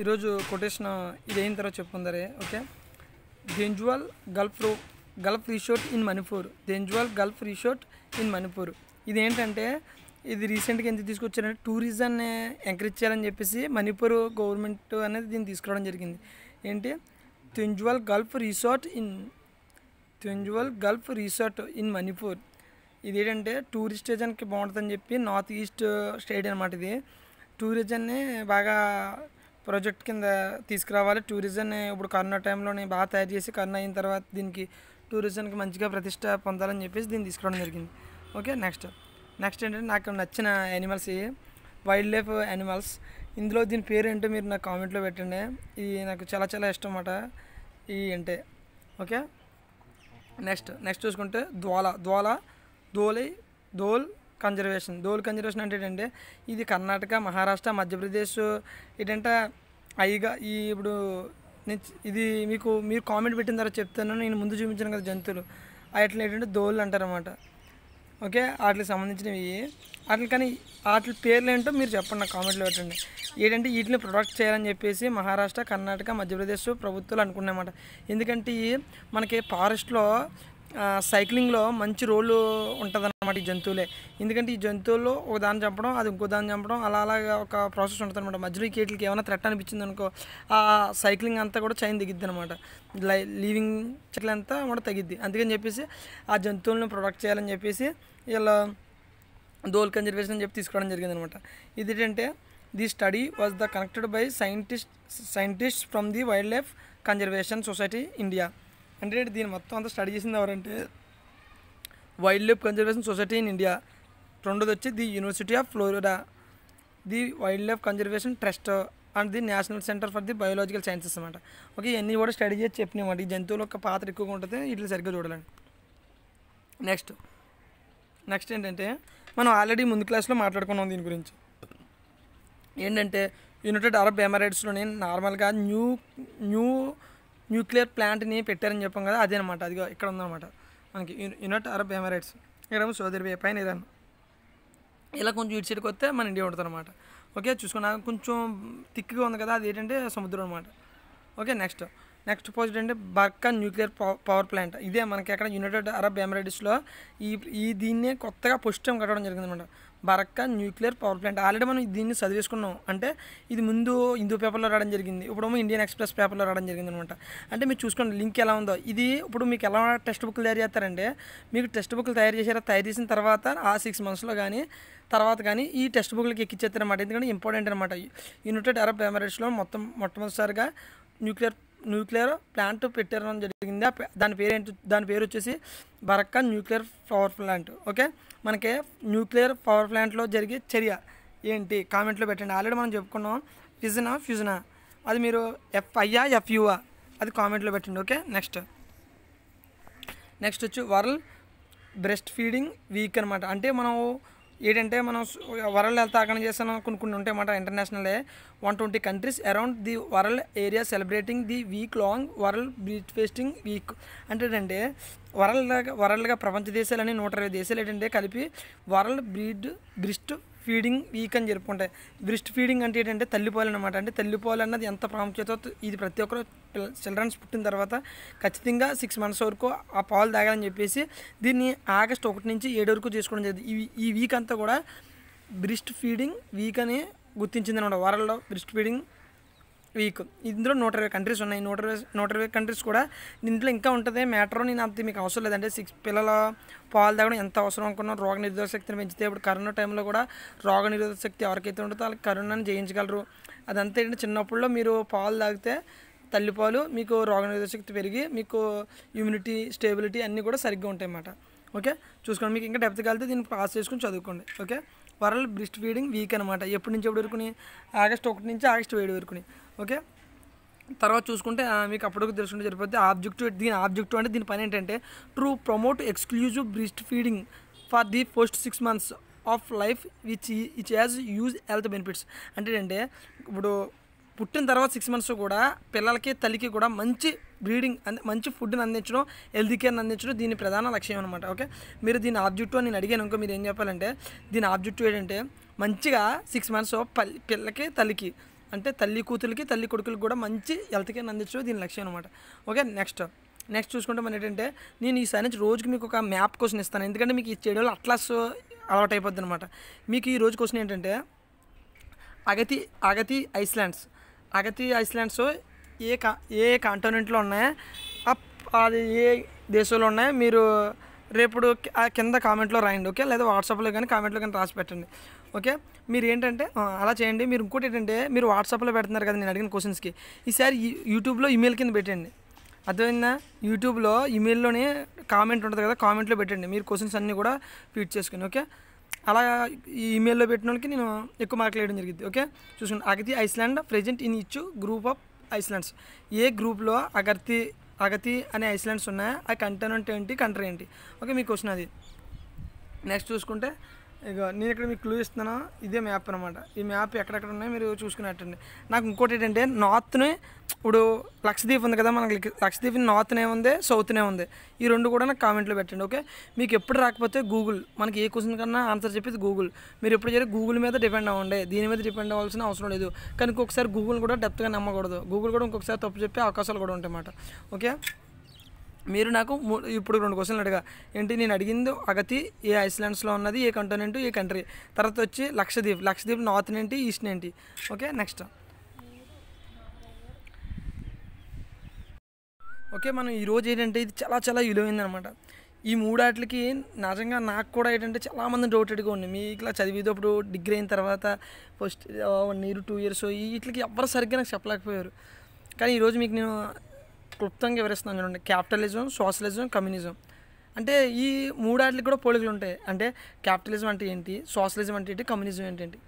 ఈరోజు కొటేషన్ ఇది అయిన తర్వాత చెప్పుకుందరే ఓకే దెంజువల్ గల్ఫ్ రో golf resort in Manipur Thenzawl golf resort in Manipur ఇది ఏంటంటే ఇది రీసెంట్గా ఎందుకు తీసుకొచ్చారంటే టూరిజాన్ని ఎంకరేజ్ చేయాలని చెప్పేసి మణిపూర్ గవర్నమెంట్ అనేది దీన్ని తీసుకురావడం జరిగింది ఏంటి Thenzawl golf resort in Thenzawl golf resort in Manipur ఇది ఏంటంటే టూరిస్ట్ ఏజెంట్కి బాగుంటుందని చెప్పి నార్త్ ఈస్ట్ స్టేట్ అనమాట ఇది టూరిజాన్ని బాగా ప్రాజెక్ట్ కింద తీసుకురావాలి టూరిజాన్ని ఇప్పుడు కరోనా టైంలోనే బాగా తయారు చేసి కరోనా అయిన తర్వాత దీనికి టూరిజంకి మంచిగా ప్రతిష్ట పొందాలని చెప్పేసి దీన్ని తీసుకురావడం జరిగింది ఓకే నెక్స్ట్ నెక్స్ట్ ఏంటంటే నాకు నచ్చిన యానిమల్స్ ఇవి వైల్డ్ లైఫ్ యానిమల్స్ ఇందులో దీని పేరు ఏంటో మీరు నాకు కామెంట్లో పెట్టండి ఇది నాకు చాలా చాలా ఇష్టం అన్నమాట ఈ అంటే ఓకే నెక్స్ట్ నెక్స్ట్ చూసుకుంటే ద్వాల ద్వాల దోలి దోల్ కన్జర్వేషన్ ధోల్ కన్జర్వేషన్ అంటే ఏంటంటే ఇది కర్ణాటక మహారాష్ట్ర మధ్యప్రదేశ్ ఏంటంటే ఐగా ఈ ఇప్పుడు ఇది మీకు మీరు కామెంట్ పెట్టిన తర్వాత చెప్తాను నేను ముందు చూపించాను కదా జంతువులు అట్లా ఏంటంటే దోళ్ళు అంటారన్నమాట ఓకే వాటికి సంబంధించినవి వాటిని కానీ వాటి పేర్లు ఏంటో మీరు చెప్పండి నా కామెంట్లో పెట్టండి ఏంటంటే వీటిని ప్రొడక్ట్ చేయాలని చెప్పేసి మహారాష్ట్ర కర్ణాటక మధ్యప్రదేశ్ ప్రభుత్వాలు అనుకున్నాయన్నమాట ఎందుకంటే మనకి ఫారెస్ట్లో సైక్లింగ్లో మంచి రోలు ఉంటుంది అనమాట ఈ జంతువులే ఎందుకంటే ఈ జంతువుల్లో ఒక దాన్ని చంపడం అది ఇంకో దాన్ని చంపడం అలా అలాగా ఒక ప్రాసెస్ ఉంటుంది అనమాట మధ్యలో ఈ కేట్లకి ఏమైనా థ్రెట్ అనిపించింది అనుకో ఆ సైక్లింగ్ అంతా కూడా చైన్ తగ్గిద్ది అనమాట లీవింగ్ చెట్లంతా కూడా తగ్గిద్ది అందుకని చెప్పేసి ఆ జంతువులను ప్రొడక్ట్ చేయాలని చెప్పేసి ఇలా దోల్ కన్జర్వేషన్ అని చెప్పి తీసుకోవడం జరిగింది అనమాట ఇది ఏంటంటే the study was the connected by scientist scientist from the wildlife conservation society India అంటే దీన్ని మొత్తం అంతా స్టడీ చేసింది ఎవరంటే wildlife conservation society in India రెండోది వచ్చి the university of Florida the wildlife conservation trust and the national centre for the biological sciences అనమాట okay ఇవన్నీ కూడా స్టడీ చేసి చెప్పినమాట ఈ జంతువుల యొక్క పాత్ర ఎక్కువగా ఉంటుంది వీటిని సరిగ్గా చూడలేండి నెక్స్ట్ నెక్స్ట్ ఏంటంటే మనం ఆల్రెడీ ముందు క్లాస్లో మాట్లాడుకున్నాం దీని గురించి ఏంటంటే యునైటెడ్ అరబ్ ఎమరేట్స్లోని నార్మల్గా న్యూ న్యూ న్యూక్లియర్ ప్లాంట్ని పెట్టారని చెప్పాం కదా అదే అనమాట అది ఇక్కడ ఉందన్నమాట మనకి యునైటెడ్ అరబ్ ఎమిరేట్స్ ఇక్కడ సౌదీ అరేబియా పైన ఇరాన్ ఇలా కొంచెం ఇటు సైడ్కి వస్తే మన ఇండియా ఉంటుంది అనమాట ఓకే చూసుకున్నా కొంచెం థిక్గా ఉంది కదా అది ఏంటంటే సముద్రం అనమాట ఓకే నెక్స్ట్ నెక్స్ట్ పాజిట్ అంటే బర్కా న్యూక్లియర్ పవర్ ప్లాంట్ ఇదే మనకి అక్కడ యునైటెడ్ అరబ్ ఎమిరేట్స్లో ఈ ఈ దీన్నే కొత్తగా పుష్టం కట్టడం జరిగిందనమాట Barakah nuclear power plant already మనం దీన్ని చదివేసుకున్నాం అంటే ఇది ముందు హిందూ పేపర్లో రావడం జరిగింది ఇప్పుడేమో ఇండియన్ ఎక్స్ప్రెస్ పేపర్లో రావడం జరిగింది అనమాట అంటే మీరు చూసుకోండి లింక్ ఎలా ఉందో ఇది ఇప్పుడు మీకు ఎలా టెక్స్ట్ బుక్లు తయారు చేస్తారంటే మీకు టెక్స్ట్ బుక్లు తయారు చేసారా తయారు చేసిన తర్వాత ఆ సిక్స్ మంత్స్లో కానీ తర్వాత కానీ ఈ టెక్స్ట్ బుక్లకి ఎక్కిచ్చేస్తారనమాట ఎందుకంటే ఇంపార్టెంట్ అనమాట యునైటెడ్ అరబ్ ఎమిరేట్స్లో మొత్తం మొట్టమొదటిసారిగా న్యూక్లియర్ న్యూక్లియర్ ప్లాంట్ పెట్టడం జరిగింది దాని పేరు ఏంటి దాని పేరు వచ్చేసి Barakah nuclear power plant okay మనకి న్యూక్లియర్ పవర్ ప్లాంట్లో జరిగే చర్య ఏంటి కామెంట్లో పెట్టండి ఆల్రెడీ మనం చెప్పుకున్నాం ఫిజనా ఫ్యూజనా అది మీరు ఎఫ్ఐఆ ఎఫ్యూఆ అది కామెంట్లో పెట్టండి ఓకే నెక్స్ట్ నెక్స్ట్ వచ్చి వరల్డ్ బ్రెస్ట్ ఫీడింగ్ వీక్ అనమాట అంటే మనం ఏంటంటే మనం వరల్డ్ హెల్త్ ఆర్గనైజేషన్ కొన్ని కొన్ని ఉంటాయి అన్నమాట ఇంటర్నేషనలే one twenty countries around the world area celebrating the week long world breast feeding week అంటే ఏంటంటే వరల్డ్ వరల్డ్గా ప్రపంచ దేశాలని నూట ఇరవై దేశాలు ఏంటంటే కలిపి world breed breastfeeding week అని చెప్పుకుంటాయి బ్రిస్ట్ ఫీడింగ్ అంటే ఏంటంటే తల్లిపాలు అనమాట అంటే తల్లిపాలు అన్నది ఎంత ప్రాముఖ్యత ఇది ప్రతి ఒక్కరు చిల్డ్రన్స్ పుట్టిన తర్వాత ఖచ్చితంగా సిక్స్ మంత్స్ వరకు ఆ పాలు తాగాలని చెప్పేసి దీన్ని ఆగస్ట్ ఒకటి నుంచి ఏడు వరకు చేసుకోవడం జరిగింది ఈ వీక్ అంతా కూడా బ్రిస్ట్ ఫీడింగ్ వీక్ అని గుర్తించింది అనమాట వరల్డ్లో బ్రిస్ట్ ఫీడింగ్ వీక్ ఇందులో నూట ఇరవై కంట్రీస్ ఉన్నాయి నూట ఇరవై నూట ఇరవై కంట్రీస్ కూడా దీంట్లో ఇంకా ఉంటుంది మ్యాటర్ నేను అంత మీకు అవసరం లేదంటే సిక్స్ పిల్లల పాలు తాగడం ఎంత అవసరం అనుకున్నాం రోగ నిరోధక శక్తిని పెంచితే ఇప్పుడు కరోనా టైంలో కూడా రోగ నిరోధక శక్తి ఎవరికైతే ఉంటుందో వాళ్ళకి కరోనాను జయించగలరు అదంతా ఏంటంటే చిన్నప్పుడులో మీరు పాలు తాగితే తల్లిపాలు మీకు రోగ నిరోధక శక్తి పెరిగి మీకు ఇమ్యూనిటీ స్టేబిలిటీ అన్నీ కూడా సరిగ్గా ఉంటాయి అన్నమాట ఓకే చూసుకోండి మీకు ఇంకా డెప్త్ కలిగితే దీన్ని పాస్ చేసుకుని చదువుకోండి okay world breastfeeding week అనమాట ఎప్పటి నుంచి ఎప్పుడు వరకుని ఆగస్ట్ ఒకటి నుంచి ఆగస్ట్ ఏడు వరకుని ఓకే తర్వాత చూసుకుంటే మీకు అప్పటికి తెలుసుకుంటే సరిపోతే ఆబ్జెక్టివ్ దీని ఆబ్జెక్టివ్ అంటే దీని పని ఏంటంటే to promote exclusive breastfeeding for the post six months of life which which has huge health benefits అంటే అంటే ఇప్పుడు పుట్టిన తర్వాత సిక్స్ మంత్స్ కూడా పిల్లలకి తల్లికి కూడా మంచి బ్రీడింగ్ అంద మంచి ఫుడ్ని అందించడం హెల్త్ కేర్ని అందించడం దీని ప్రధాన లక్ష్యం అనమాట ఓకే మీరు దీని ఆబ్జెక్టివ్ నేను అడిగాను ఇంకో మీరు ఏం చెప్పాలంటే దీని ఆబ్జెక్టివ్ ఏంటంటే మంచిగా సిక్స్ మంత్స్ పిల్లకి తల్లికి అంటే తల్లి కూతురికి తల్లి కొడుకులకి కూడా మంచి హెల్త్ కేర్ని అందించడం దీని లక్ష్యం అనమాట ఓకే నెక్స్ట్ నెక్స్ట్ చూసుకుంటే మనం ఏంటంటే నేను ఈసారి నుంచి రోజుకి మీకు ఒక మ్యాప్ క్వశ్చన్ ఇస్తాను ఎందుకంటే మీకు ఈ చెడు అట్లాస్ అలవాటు అయిపోద్ది అనమాట మీకు ఈ రోజు క్వశ్చన్ ఏంటంటే అగతి అగతి ఐస్లాండ్స్ అగతి ఐస్లాండ్స్ ఏ కా ఏ కాంటినెంట్లో ఉన్నాయి అది ఏ దేశంలో ఉన్నాయి మీరు రేపుడు కింద కామెంట్లో రాయండి ఓకే లేదా వాట్సాప్లో కానీ కామెంట్లో కానీ రాసి పెట్టండి ఓకే మీరు ఏంటంటే అలా చేయండి మీరు ఇంకోటి ఏంటంటే మీరు వాట్సాప్లో పెడుతున్నారు కదా నేను అడిగిన క్వశ్చన్స్కి ఈసారి యూట్యూబ్లో ఇమెయిల్ కింద పెట్టండి అర్థమైందా యూట్యూబ్లో ఇమెయిల్లోనే కామెంట్ ఉంటుంది కదా కామెంట్లో పెట్టండి మీరు క్వశ్చన్స్ అన్నీ కూడా ఫీడ్ చేసుకుని ఓకే అలా ఈ ఇమెయిల్లో పెట్టిన వాళ్ళకి నేను ఎక్కువ మార్కులు వేయడం జరిగింది ఓకే చూసుకోండి అగతి ఐస్లాండ్ ప్రెజెంట్ ఇన్ ఇచ్చు గ్రూప్ ఆఫ్ ఐస్లాండ్స్ ఏ గ్రూప్లో అగర్తి అగతి అనే ఐస్లాండ్స్ ఉన్నాయా ఆ కంటెనెంట్ ఏంటి కంట్రీ ఏంటి ఓకే మీ క్వశ్చన్ అది నెక్స్ట్ చూసుకుంటే ఇక నేను ఇక్కడ మీకు క్లూ ఇస్తున్నాను ఇదే మ్యాప్ అనమాట ఈ మ్యాప్ ఎక్కడెక్కడ ఉన్నాయో మీరు చూసుకునేటండి నాకు ఇంకోటి ఏంటంటే నార్త్ని ఇప్పుడు లక్షద్వీప్ ఉంది కదా మనకి లక్షద్వీప్ నార్త్నే ఉంది సౌత్నే ఉంది ఈ రెండు కూడా నాకు కామెంట్లో పెట్టండి ఓకే మీకు ఎప్పుడు రాకపోతే గూగుల్ మనకి ఏ క్వశ్చన్ కన్నా ఆన్సర్ చెప్పేది గూగుల్ మీరు ఎప్పుడు చేయాలి గూగుల్ మీద డిపెండ్ అవ్వండి దీని మీద డిపెండ్ అవ్వాల్సిన అవసరం లేదు కానీ ఇంకొకసారి గూగుల్ కూడా డెప్త్గా నమ్మకూడదు గూగుల్ కూడా ఇంకొకసారి తప్పు చెప్పే అవకాశాలు కూడా ఉంటాయి అన్నమాట ఓకే మీరు నాకు ఇప్పుడు రెండు క్వశ్చన్లు అడిగా ఏంటి నేను అడిగింది అగతి ఏ ఐస్లాండ్స్లో ఉన్నది ఏ కంటోనెంట్ ఏ కంట్రీ తర్వాత వచ్చి లక్షద్వీప్ లక్షద్వీప్ నార్త్ ఏంటి ఈస్ట్ ఏంటి ఓకే నెక్స్ట్ ఓకే మనం ఈరోజు ఏంటంటే ఇది చాలా చాలా విలువైందనమాట ఈ మూడు ఆటలకి నిజంగా నాకు కూడా ఏంటంటే చాలామంది డౌటెడ్గా ఉంది మీ ఇట్లా చదివేటప్పుడు డిగ్రీ అయిన తర్వాత first one year two years వీటికి ఎవరు సరిగ్గా నాకు చెప్పలేకపోయారు కానీ ఈరోజు మీకు నేను క్లుప్తంగా వివరిస్తున్నాను చూడండి క్యాపిటలిజం సోషలిజం కమ్యూనిజం అంటే ఈ మూడాటికి కూడా పోలికలు ఉంటాయి అంటే క్యాపిటలిజం అంటే ఏంటి సోషలిజం అంటే ఏంటి కమ్యూనిజం ఏంటంటే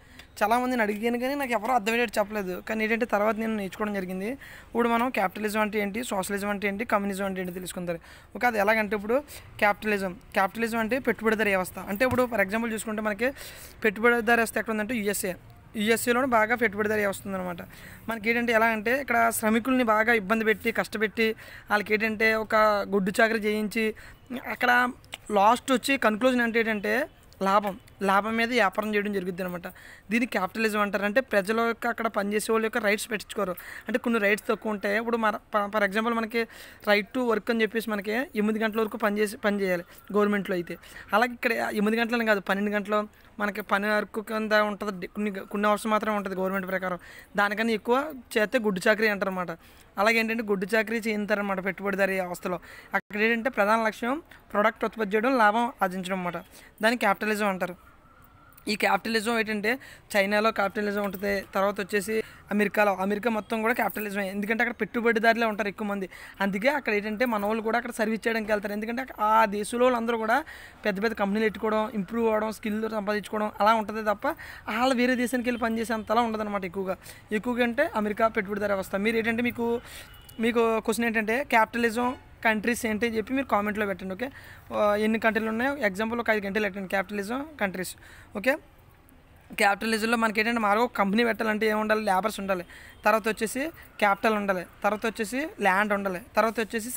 చాలామంది అడిగాను కానీ నాకు ఎవరో అర్థమయ్యేటట్టు చెప్పలేదు కానీ ఏంటంటే తర్వాత నేను నేర్చుకోవడం జరిగింది ఇప్పుడు మనం క్యాపిటలిజం అంటే ఏంటి సోషలిజం అంటే ఏంటి కమ్యూనిజం అంటే ఏంటి తెలుసుకుంటారు ఒక అది ఎలాగంటే ఇప్పుడు క్యాపిటలిజం క్యాపిటలిజం అంటే పెట్టుబడిదారి వ్యవస్థ అంటే ఇప్పుడు ఫర్ ఎగ్జాంపుల్ చూసుకుంటే మనకి పెట్టుబడిదారి వ్యవస్థ ఎక్కడ ఉందంటే యూఎస్ఏ యుఎస్ఏలోనే బాగా పెట్టుబడిదారి వస్తుంది అనమాట మనకి ఏంటంటే ఎలా అంటే ఇక్కడ శ్రమికుల్ని బాగా ఇబ్బంది పెట్టి కష్టపెట్టి వాళ్ళకి ఏంటంటే ఒక గుడ్డు చాకరీ చేయించి అక్కడ లాస్ట్ వచ్చి కన్క్లూజన్ అంటే ఏంటంటే లాభం లాభం మీద వ్యాపారం చేయడం జరుగుద్ది అనమాట దీన్ని క్యాపిటలిజం అంటారు అంటే ప్రజల యొక్క అక్కడ పనిచేసే వాళ్ళ యొక్క రైట్స్ పెట్టుకోరు అంటే కొన్ని రైట్స్ తక్కువ ఉంటాయి ఇప్పుడు మన ఫర్ ఎగ్జాంపుల్ మనకి రైట్ టు వర్క్ అని చెప్పేసి మనకి ఎనిమిది గంటల వరకు పనిచేసి పని చేయాలి గవర్నమెంట్లో అయితే అలాగే ఇక్కడ ఎనిమిది గంటలని కాదు పన్నెండు గంటలు మనకి పని వరకు కింద ఉంటుంది కొన్ని కొన్ని అవసరం మాత్రమే ఉంటుంది గవర్నమెంట్ ప్రకారం దానికన్నా ఎక్కువ చేస్తే గుడ్డు చాకరీ అంటారనమాట అలాగే ఏంటంటే గుడ్డు చాకరీ చేయించారనమాట పెట్టుబడిదారి అవస్థలో అక్కడ ఏంటంటే ప్రధాన లక్ష్యం ప్రోడక్ట్ ఉత్పత్తి చేయడం లాభం ఆర్జించడం అనమాట దాన్ని క్యాపిటలిజం అంటారు ఈ క్యాపిటలిజం ఏంటంటే చైనాలో క్యాపిటలిజం ఉంటుంది తర్వాత వచ్చేసి అమెరికాలో అమెరికా మొత్తం కూడా క్యాపిటలిజం ఎందుకంటే అక్కడ పెట్టుబడిదారులే ఉంటారు ఎక్కువ మంది అందుకే అక్కడ ఏంటంటే మన వాళ్ళు కూడా అక్కడ సర్వీస్ చేయడానికి వెళ్తారు ఎందుకంటే ఆ దేశంలో వాళ్ళందరూ కూడా పెద్ద పెద్ద కంపెనీలు పెట్టుకోవడం ఇంప్రూవ్ అవ్వడం స్కిల్ సంపాదించుకోవడం అలా ఉంటుంది తప్ప వాళ్ళు వేరే దేశానికి వెళ్ళి ఉండదు అనమాట ఎక్కువగా ఎక్కువగా అంటే అమెరికా పెట్టుబడిదారు వ్యవస్థ మీరు ఏంటంటే మీకు మీకు క్వశ్చన్ ఏంటంటే క్యాపిటలిజం కంట్రీస్ ఏంటి అని చెప్పి మీరు కామెంట్లో పెట్టండి ఓకే ఎన్ని కంట్రీలు ఉన్నాయో ఎగ్జాంపుల్ ఒక ఐదు గంటలు పెట్టండి క్యాపిటలిజం కంట్రీస్ ఓకే క్యాపిటలిజంలో మనకి ఏంటంటే మాకు కంపెనీ పెట్టాలంటే ఏమి ఉండాలి లేబర్స్ ఉండాలి తర్వాత వచ్చేసి క్యాపిటల్ ఉండాలి తర్వాత వచ్చేసి ల్యాండ్ ఉండాలి తర్వాత వచ్చేసి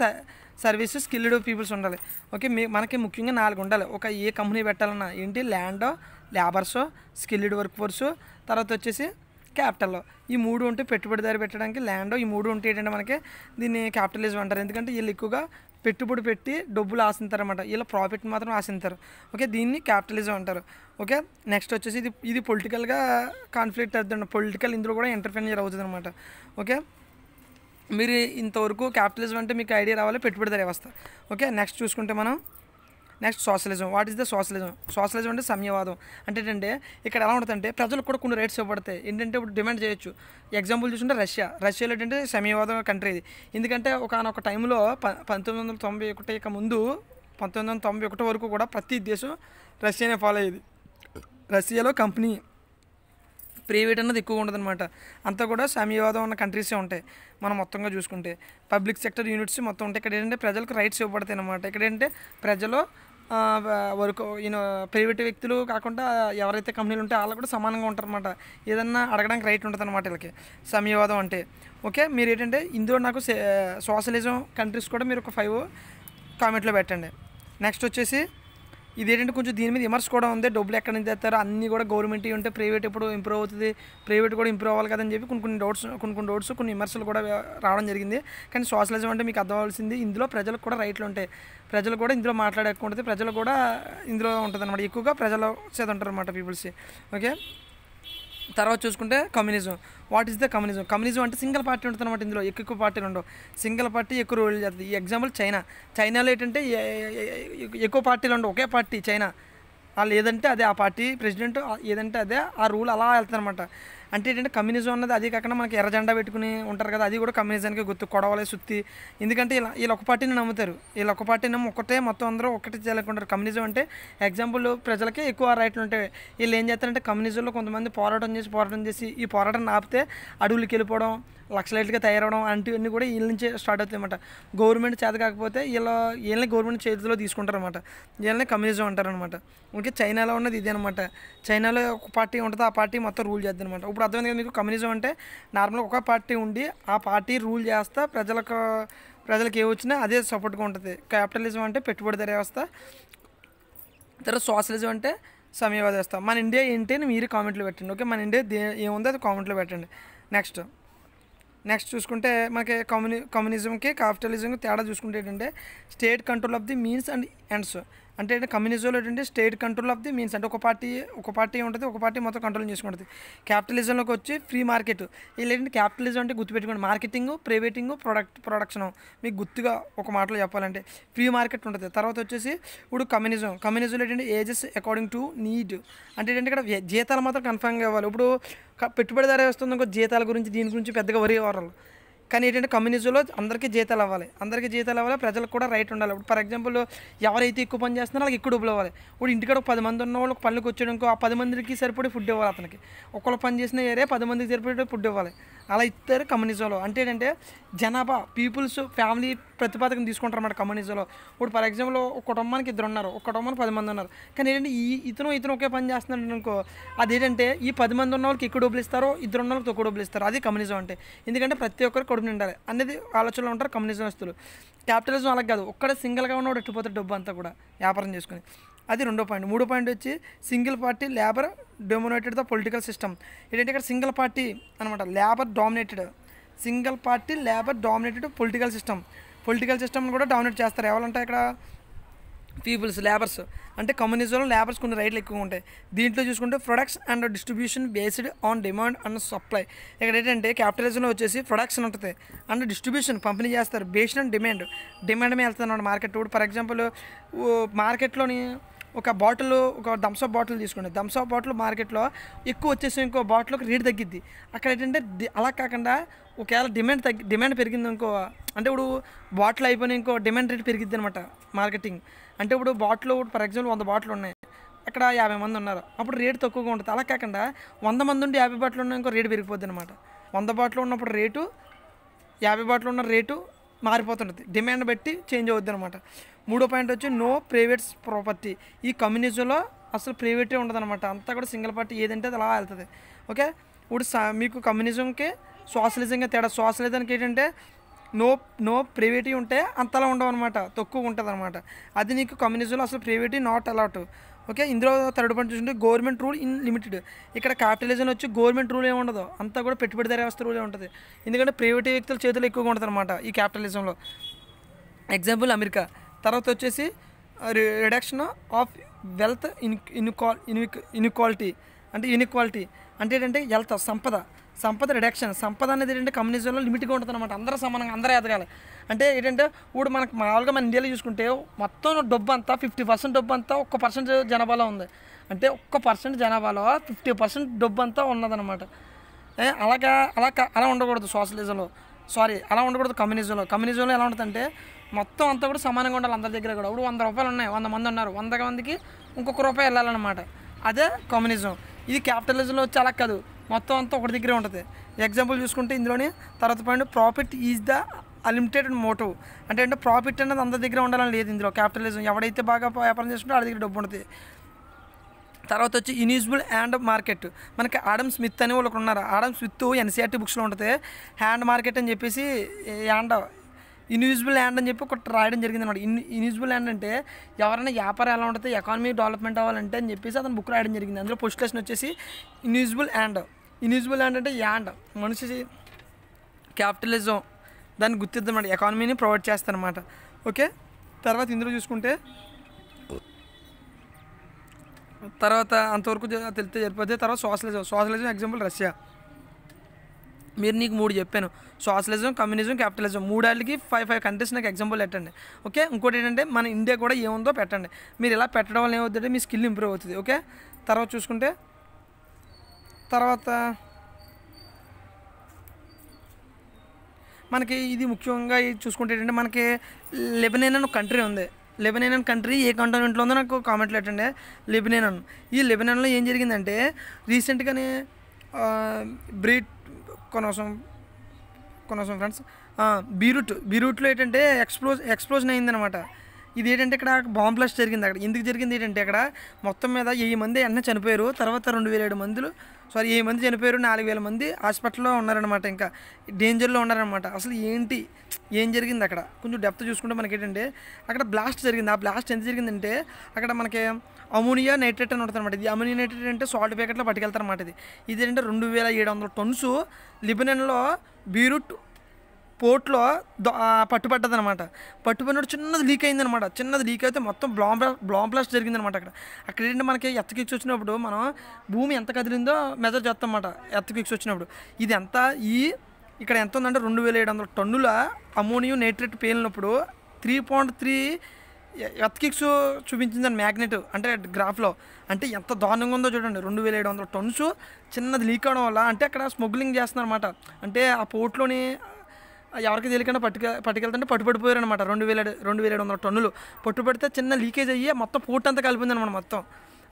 సర్వీస్ స్కిల్డ్ పీపుల్స్ ఉండాలి ఓకే మీ మనకి ముఖ్యంగా నాలుగు ఉండాలి ఒక ఏ కంపెనీ పెట్టాలన్నా ఏంటి ల్యాండో లేబర్సో స్కిల్డ్ వర్క్ ఫోర్సు తర్వాత వచ్చేసి క్యాపిటల్ ఈ మూడు ఉంటే పెట్టుబడిదారి పెట్టడానికి ల్యాండ్ ఈ మూడు ఉంటే ఏంటంటే మనకి దీన్ని క్యాపిటలిజం అంటారు ఎందుకంటే వీళ్ళు ఎక్కువగా పెట్టుబడి పెట్టి డబ్బులు ఆశింతారు అనమాట వీళ్ళ ప్రాఫిట్ మాత్రం ఆశింతారు ఓకే దీన్ని క్యాపిటలిజం అంటారు ఓకే నెక్స్ట్ వచ్చేసి ఇది ఇది పొలిటికల్గా కాన్ఫ్లిక్ట్ అవుతుంది పొలిటికల్ ఇందులో కూడా ఇంటర్ఫియర్ అవుతుంది అనమాట ఓకే మీరు ఇంతవరకు క్యాపిటలిజం అంటే మీకు ఐడియా రావాలి పెట్టుబడిదారి వ్యవస్థ ఓకే నెక్స్ట్ చూసుకుంటే మనం next socialism what is the socialism socialism అంటే సమయవాదం అంటే ఏంటంటే ఇక్కడ ఎలా ఉంటుందంటే ప్రజలకు కూడా కొన్ని రైట్స్ ఇవ్వబడతాయి ఏంటంటే ఇప్పుడు డిమాండ్ చేయొచ్చు ఎగ్జాంపుల్ చూసుకుంటే రష్యా రష్యాలో ఏంటంటే సమయవాదం కంట్రీ ఇది ఎందుకంటే ఒక ఒకనొక టైంలో ప పంతొమ్మిది వందల తొంభై ఒకటి ఇక ముందు పంతొమ్మిది వందల తొంభై ఒకటి వరకు కూడా ప్రతి దేశం రష్యానే ఫాలో అయ్యేది రష్యాలో కంపెనీ ప్రైవేట్ అన్నది ఎక్కువ ఉండదన్నమాట అంతా కూడా సమయవాదం ఉన్న కంట్రీసే ఉంటాయి మనం మొత్తంగా చూసుకుంటే పబ్లిక్ సెక్టర్ యూనిట్స్ మొత్తం ఉంటాయి ఇక్కడ ఏంటంటే ప్రజలకు రైట్స్ ఇవ్వబడతాయి అనమాట ఇక్కడ ఏంటంటే ప్రజలు వరకు యూనో ప్రైవేట్ వ్యక్తులు కాకుండా ఎవరైతే కంపెనీలు ఉంటే వాళ్ళు కూడా సమానంగా ఉంటారనమాట ఏదన్నా అడగడానికి రైట్ ఉంటుంది అనమాట వీళ్ళకి సమయవాదం అంటే ఓకే మీరు ఏంటంటే ఇందులో నాకు సోషలిజం కంట్రీస్ కూడా మీరు ఒక ఫైవ్ కామెంట్లో పెట్టండి నెక్స్ట్ వచ్చేసి ఇది ఏంటంటే కొంచెం దీని మీద విమర్శ కూడా ఉంది డబ్బులు ఎక్కడి నుంచి తెస్తారు అన్నీ కూడా గవర్నమెంట్ ఉంటే ప్రైవేట్ ఎప్పుడు ఇంప్రూవ్ అవుతుంది ప్రైవేట్ కూడా ఇంప్రూవ్ అవ్వాలి కదని చెప్పి కొన్ని కొన్ని డౌట్స్ కొన్ని కొన్ని డౌట్స్ కొన్ని విమర్శలు కూడా రావడం జరిగింది కానీ సోషలిజం అంటే మీకు అర్థం అవ్వాల్సింది ఇందులో ప్రజలకు కూడా రైట్లు ఉంటాయి ప్రజలు కూడా ఇందులో మాట్లాడేకుంటుంది ఉంటుంది ప్రజలు కూడా ఇందులో ఉంటుంది అనమాట ఎక్కువగా ప్రజలు చేత ఉంటారు అనమాట పీపుల్స్ ఓకే తర్వాత చూసుకుంటే communism what is the communism communism అంటే సింగిల్ పార్టీ ఉంటుంది అనమాట ఇందులో ఎక్కువ పార్టీలు ఉండవు సింగిల్ పార్టీ ఎక్కువ రూల్ చేస్తుంది ఎగ్జాంపుల్ చైనా చైనాలో ఏంటంటే ఎక్కువ పార్టీలు ఉండవు ఒకే పార్టీ చైనా వాళ్ళు ఏదంటే అదే ఆ పార్టీ ప్రెసిడెంట్ ఏదంటే అదే ఆ రూల్ అలా వెళ్తుందన్నమాట అంటే ఏంటంటే కమ్యూనిజం అన్నది అదే కాకుండా మనకి ఎర్ర జెండా పెట్టుకుని ఉంటారు కదా అది కూడా కమ్యూనిజానికి గుర్తు కొడవలే సుత్తి ఎందుకంటే ఇలా వీళ్ళు ఒక పార్టీని నమ్ముతారు వీళ్ళు ఒక పార్టీ నమ్ము ఒకటే మొత్తం అందరూ ఒకటి చేయాలనుకుంటారు కమ్యూనిజం అంటే ఎగ్జాంపుల్ ప్రజలకే ఎక్కువ రైట్లు ఉంటాయి వీళ్ళు ఏం చేస్తారంటే కమ్యూనిజంలో కొంతమంది పోరాటం చేసి పోరాటం చేసి ఈ పోరాటం ఆపితే అడవులకి వెళ్ళిపోవడం లక్షలైట్గా తయారవడం అంటివన్నీ కూడా వీళ్ళ నుంచే స్టార్ట్ అవుతాయి అనమాట గవర్నమెంట్ చేత కాకపోతే వీళ్ళ వీళ్ళని గవర్నమెంట్ చేతిలో తీసుకుంటారన్నమాట వీళ్ళని కమ్యూనిజం అంటారనమాట ఓకే చైనాలో ఉన్నది ఇదే అనమాట చైనాలో ఒక పార్టీ ఉంటుంది ఆ పార్టీ మొత్తం రూల్ చేద్దాం అనమాట ఇప్పుడు అర్థమైంది కదా మీకు కమ్యూనిజం అంటే నార్మల్గా ఒక పార్టీ ఉండి ఆ పార్టీ రూల్ చేస్తా ప్రజలకు ప్రజలకు ఏ వచ్చినా అదే సపోర్ట్గా ఉంటుంది క్యాపిటలిజం అంటే పెట్టుబడిదారి వ్యవస్థ తర్వాత సోషలిజం అంటే సమయవాద వ్యవస్థ మన ఇండియా ఏంటి అని మీరు కామెంట్లో పెట్టండి ఓకే మన ఇండియా దే ఏముందో అది కామెంట్లో పెట్టండి నెక్స్ట్ నెక్స్ట్ చూసుకుంటే మనకి కమ్యూని కమ్యూనిజంకి క్యాపిటలిజంకి తేడా చూసుకుంటే ఏంటంటే state control of the means and ends అంటే కమ్యూనిజంలో ఏంటంటే state control of the means అంటే ఒక పార్టీ ఒక పార్టీ ఉంటుంది ఒక పార్టీ మొత్తం కంట్రోల్ చేసుకుంటుంది క్యాపిటలిజంలోకి వచ్చి ఫ్రీ మార్కెట్ ఏంటంటే క్యాపిటలిజం అంటే గుర్తుపెట్టుకోండి మార్కెటింగ్ ప్రైవేటింగ్ ప్రొడక్ట్ ప్రొడక్షన్ మీకు గుర్తుగా ఒక మాటలో చెప్పాలంటే ఫ్రీ మార్కెట్ ఉంటుంది తర్వాత వచ్చేసి ఇప్పుడు కమ్యూనిజం కమ్యూనిజంలో ఏంటంటే ఏజెస్ అకార్డింగ్ టు నీడ్ అంటే ఏంటంటే ఇక్కడ జీతాలు మాత్రం కన్ఫర్మ్గా ఇవ్వాలి ఇప్పుడు పెట్టుబడిదారు వస్తుంది జీతాల గురించి దీని గురించి పెద్దగా వరి వాళ్ళు కానీ ఏంటంటే కమ్యూనిజంలో అందరికీ జీతాలు అవ్వాలి అందరికీ జీతాలు అవ్వాలి ప్రజలకు కూడా రైట్ ఉండాలి ఇప్పుడు ఫర్ ఎగ్జాంపుల్ ఎవరైతే ఎక్కువ పని చేస్తున్నారో వాళ్ళకి ఎక్కువ డబ్బులు ఇవ్వాలి ఇప్పుడు ఇంటికాడ ఒక పది మంది ఉన్న వాళ్ళకి పనులకు వచ్చేయడానికి ఆ పది మందికి సరిపడే ఫుడ్ ఇవ్వాలి అతనికి ఒకళ్ళు పని చేసిన ఏరే పది మందికి సరిపడే ఫుడ్ ఇవ్వాలి అలా ఇస్తారు కమ్యూనిజంలో అంటే ఏంటంటే జనాభా పీపుల్స్ ఫ్యామిలీ ప్రతిపాదకం తీసుకుంటారు అన్నమాట కమ్యూనిజంలో ఇప్పుడు ఫర్ ఎగ్జాంపుల్ ఒక కుటుంబానికి ఇద్దరు ఉన్నారు ఒక కుటుంబానికి పది మంది ఉన్నారు కానీ ఏంటంటే ఈ ఇతను ఇతను ఒకే పని చేస్తున్నాడు అనుకో అదేంటంటే ఈ పది మంది ఉన్న వాళ్ళకి ఎక్కువ డబ్బులు ఇస్తారో ఇద్దరు ఉన్న వాళ్ళకి తక్కువ డబ్బులు ఇస్తారు అది కమ్యూనిజం అంటే ఎందుకంటే ప్రతి ఒక్కరు కడుపు నిండాలి అనేది ఆలోచనలో ఉంటారు కమ్యూనిజమిస్తులు క్యాపిటలిజం అలాగే కాదు ఒక్కడ సింగిల్గా ఉన్నవాడు ఎట్టిపోతే డబ్బు అంతా కూడా వ్యాపారం చేసుకుని అది రెండో పాయింట్ మూడో పాయింట్ వచ్చి single party labour dominated the political system ఏంటంటే ఇక్కడ సింగిల్ పార్టీ అనమాట labour dominated single party labour dominated political system political system కూడా డామినేట్ చేస్తారు ఎవరంటే ఇక్కడ పీపుల్స్ లేబర్స్ అంటే కమ్యూనిజంలో లేబర్స్ కొన్ని రైట్లు ఎక్కువ ఉంటాయి దీంట్లో చూసుకుంటే products and distribution based on demand and supply ఇక్కడ ఏంటంటే క్యాపిటలిజంలో వచ్చేసి ప్రొడక్షన్ ఉంటుంది అండ్ డిస్ట్రిబ్యూషన్ పంపిణీ చేస్తారు బేస్డ్ అండ్ డిమాండ్ డిమాండ్ మీద వెళ్తున్నాడు మార్కెట్ ఇప్పుడు ఫర్ ఎగ్జాంపుల్ మార్కెట్లోని ఒక బాటిల్ ఒక థమ్స్అప్ బాటిల్ తీసుకోండి థమ్స్అప్ బాటిల్ మార్కెట్లో ఎక్కువ వచ్చేసి ఇంకో బాటిల్కి రేట్ తగ్గిద్ది అక్కడ ఏంటంటే అలా కాకుండా ఒకవేళ డిమాండ్ తగ్గి డిమాండ్ పెరిగింది ఇంకో అంటే ఇప్పుడు బాటిల్ అయిపోయిన ఇంకో డిమాండ్ రేట్ పెరిగిద్ది అనమాట మార్కెటింగ్ అంటే ఇప్పుడు బాటిల్ ఫర్ ఎగ్జాంపుల్ వంద బాటిల్ ఉన్నాయి అక్కడ యాభై మంది ఉన్నారు అప్పుడు రేటు తక్కువగా ఉంటుంది అలా కాకుండా వంద మంది ఉండి యాభై బాటిల్ ఉన్న ఇంకో రేటు పెరిగిపోద్ది అనమాట వంద బాటిల్ ఉన్నప్పుడు రేటు యాభై బాటిల్ ఉన్న రేటు మారిపోతుంటుంది డిమాండ్ బట్టి చేంజ్ అవుద్ది అనమాట మూడో పాయింట్ వచ్చి నో ప్రైవేట్స్ ప్రాపర్టీ ఈ కమ్యూనిజంలో అసలు ప్రైవేటే అనమాట అంతా కూడా సింగిల్ పార్టీ ఏదంటే అది అలా వెళ్తుంది ఓకే ఇప్పుడు మీకు కమ్యూనిజంకి సోషలిజంగా తేడా సోషలిజంకి ఏంటంటే నో నో ప్రైవేటీ ఉంటే అంతలా ఉండవు అనమాట తక్కువ ఉంటుంది అనమాట అది నీకు కమ్యూనిజంలో అసలు ప్రైవేటీ నాట్ అలాట్ ఓకే ఇందులో థర్డ్ పాయింట్ చూసుకుంటే గవర్నమెంట్ రూల్ ఇన్ లిమిటెడ్ ఇక్కడ క్యాపిటలిజం వచ్చి గవర్నమెంట్ రూల్ ఏమి ఉండదు అంతా కూడా పెట్టుబడిదారి వ్యవస్థ రూలే ఉంటుంది ఎందుకంటే ప్రైవేట్ వ్యక్తుల చేతులు ఎక్కువగా ఉంటుంది అనమాట ఈ క్యాపిటలిజంలో ఎగ్జాంపుల్ అమెరికా తర్వాత వచ్చేసి reduction of wealth in inequal inequality అంటే ఇన్ఈక్వాలిటీ అంటే ఏంటంటే వెల్త్ సంపద సంపద రిడక్షన్ సంపద అనేది ఏంటంటే కమ్యూనిజంలో లిమిట్గా ఉంటుంది అనమాట అందరూ సమానంగా అందరూ ఎదగాలి అంటే ఏంటంటే ఇప్పుడు మనకు మామూలుగా మన ఇండియాలో చూసుకుంటే మొత్తం డబ్బు అంతా ఫిఫ్టీ పర్సెంట్ డబ్బు అంతా ఒక్క పర్సెంట్ జనాభాలో ఉంది అంటే ఒక్క పర్సెంట్ జనాభాలో ఫిఫ్టీ పర్సెంట్ డబ్బు అంతా ఉన్నదనమాట అలాగా అలా అలా ఉండకూడదు సోషలిజంలో సారీ అలా ఉండకూడదు కమ్యూనిజంలో కమ్యూనిజంలో ఎలా ఉంటుందంటే మొత్తం అంతా కూడా సమానంగా ఉండాలి అందరి దగ్గర కూడా ఇప్పుడు వంద రూపాయలు ఉన్నాయి వంద మంది ఉన్నారు వంద మందికి ఇంకొక రూపాయి వెళ్ళాలన్నమాట అదే కమ్యూనిజం ఇది క్యాపిటలిజంలో వచ్చి అలా కాదు మొత్తం అంతా ఒకటి దగ్గరే ఉంటుంది ఎగ్జాంపుల్ చూసుకుంటే ఇందులోనే తర్వాత point profit is the unlimited motive అంటే అంటే ప్రాఫిట్ అనేది అందరి దగ్గర ఉండాలని లేదు ఇందులో క్యాపిటలిజం ఎవడైతే బాగా వ్యాపారం చేసుకుంటే ఆడ దగ్గర డబ్బు ఉంటుంది తర్వాత వచ్చి ఇన్యూజిబుల్ హ్యాండ్ మార్కెట్ మనకి ఆడమ్ స్మిత్ అని వాళ్ళు ఉన్నారు ఆడమ్ స్మిత్ ఎన్సీఆర్టీ బుక్స్లో ఉంటుంది హ్యాండ్ మార్కెట్ అని చెప్పేసి హ్యాండ్ ఇన్యూజిబుల్ హ్యాండ్ అని చెప్పి ఒకటి రాయడం జరిగింది అనమాట ఇన్ ఇన్యూజిబుల్ హ్యాండ్ అంటే ఎవరైనా వ్యాపారం ఎలా ఉంటుంది ఎకానమీ డెవలప్మెంట్ అవ్వాలంటే అని చెప్పేసి అతను బుక్ రాయడం జరిగింది అందులో పొస్ట్ వచ్చేసి ఇన్యూజిబుల్ హ్యాండ్ ఇన్విజిబుల్ ల్యాండ్ అంటే యాండ్ మనిషి క్యాపిటలిజం దాన్ని గుర్తిద్దామంట ఎకానమీని ప్రొవైడ్ అనమాట ఓకే తర్వాత ఇందులో చూసుకుంటే తర్వాత అంతవరకు తెలితే సరిపోతే తర్వాత సోషలిజం సోషలిజం ఎగ్జాంపుల్ రష్యా మీరు నీకు మూడు చెప్పాను సోషలిజం కమ్యూనిజం క్యాపిటలిజం మూడేళ్ళకి ఫైవ్ ఫైవ్ కంట్రీస్ నాకు ఎగ్జాంపుల్ పెట్టండి ఓకే ఇంకోటి ఏంటంటే మన ఇండియా కూడా ఏముందో పెట్టండి మీరు ఇలా పెట్టడం వల్ల ఏమవుతుందంటే మీ స్కిల్ ఇంప్రూవ్ అవుతుంది ఓకే తర్వాత చూసుకుంటే తర్వాత మనకి ఇది ముఖ్యంగా చూసుకుంటే ఏంటంటే మనకి లెబనేన్ అని ఒక కంట్రీ ఉంది లెబనేన్ అని కంట్రీ ఏ కాంటినెంట్లో ఉందో నాకు కామెంట్లు ఏంటంటే లెబనేన్ అని ఈ లెబనేన్లో ఏం జరిగిందంటే రీసెంట్గానే బ్రీట్ కొనసం కొనసం ఫ్రెండ్స్ బీరూట్ బీరూట్లో ఏంటంటే ఎక్స్ప్లోజ్ ఎక్స్ప్లోజన్ అయిందనమాట ఇది ఏంటంటే ఇక్కడ బాంబ్ బ్లాస్ట్ జరిగింది అక్కడ ఎందుకు జరిగింది ఏంటంటే అక్కడ మొత్తం మీద ఏ మంది అన్న చనిపోయారు తర్వాత రెండు వేల ఏడు మందులు సారీ ఏ మంది చనిపోయారు నాలుగు వేల మంది హాస్పిటల్లో ఉన్నారనమాట ఇంకా డేంజర్లో ఉన్నారనమాట అసలు ఏంటి ఏం జరిగింది అక్కడ కొంచెం డెప్త్ చూసుకుంటే మనకి ఏంటంటే అక్కడ బ్లాస్ట్ జరిగింది ఆ బ్లాస్ట్ ఎంత జరిగిందంటే అక్కడ మనకి అమోనియా నైట్రేట్ అని ఉంటుంది అనమాట ఇది అమోనియా నైట్రేట్ అంటే సాల్ట్ ప్యాకెట్లో పట్టుకెళ్తారనమాట ఇది ఇది ఏంటంటే రెండు వేల ఏడు వందల టన్స్ లిబనన్లో బీరుట్ పోర్ట్లో అనమాట పట్టుబడినప్పుడు చిన్నది లీక్ అయిందనమాట చిన్నది లీక్ అయితే మొత్తం బ్లాం బ్లాం బ్లాస్ట్ జరిగిందనమాట అక్కడ అక్కడ ఏంటంటే మనకి ఎత్త వచ్చినప్పుడు మనం భూమి ఎంత కదిలిందో మెజర్ చేస్తాం అనమాట ఎత్త వచ్చినప్పుడు ఇది ఎంత ఈ ఇక్కడ ఎంత ఉందంటే రెండు వేల ఏడు వందల టన్నుల అమోనియం నైట్రేట్ పేలినప్పుడు త్రీ పాయింట్ త్రీ ఎత్కిక్స్ చూపించిందని మ్యాగ్నెట్ అంటే గ్రాఫ్లో అంటే ఎంత దారుణంగా ఉందో చూడండి రెండు వేల ఏడు వందల టన్స్ చిన్నది లీక్ అవడం వల్ల అంటే అక్కడ స్మగ్లింగ్ చేస్తున్నారన్నమాట అంటే ఆ పోర్ట్లోని ఎవరికి తెలియకుండా పట్టుక పట్టుకెళ్తుంటే పట్టుబడిపోయారు అనమాట రెండు వేల రెండు వేల ఏడు వందల టన్నులు పట్టుబడితే చిన్న లీకేజ్ అయ్యి మొత్తం పోటీ అంతా కలిపింది అనమాట మొత్తం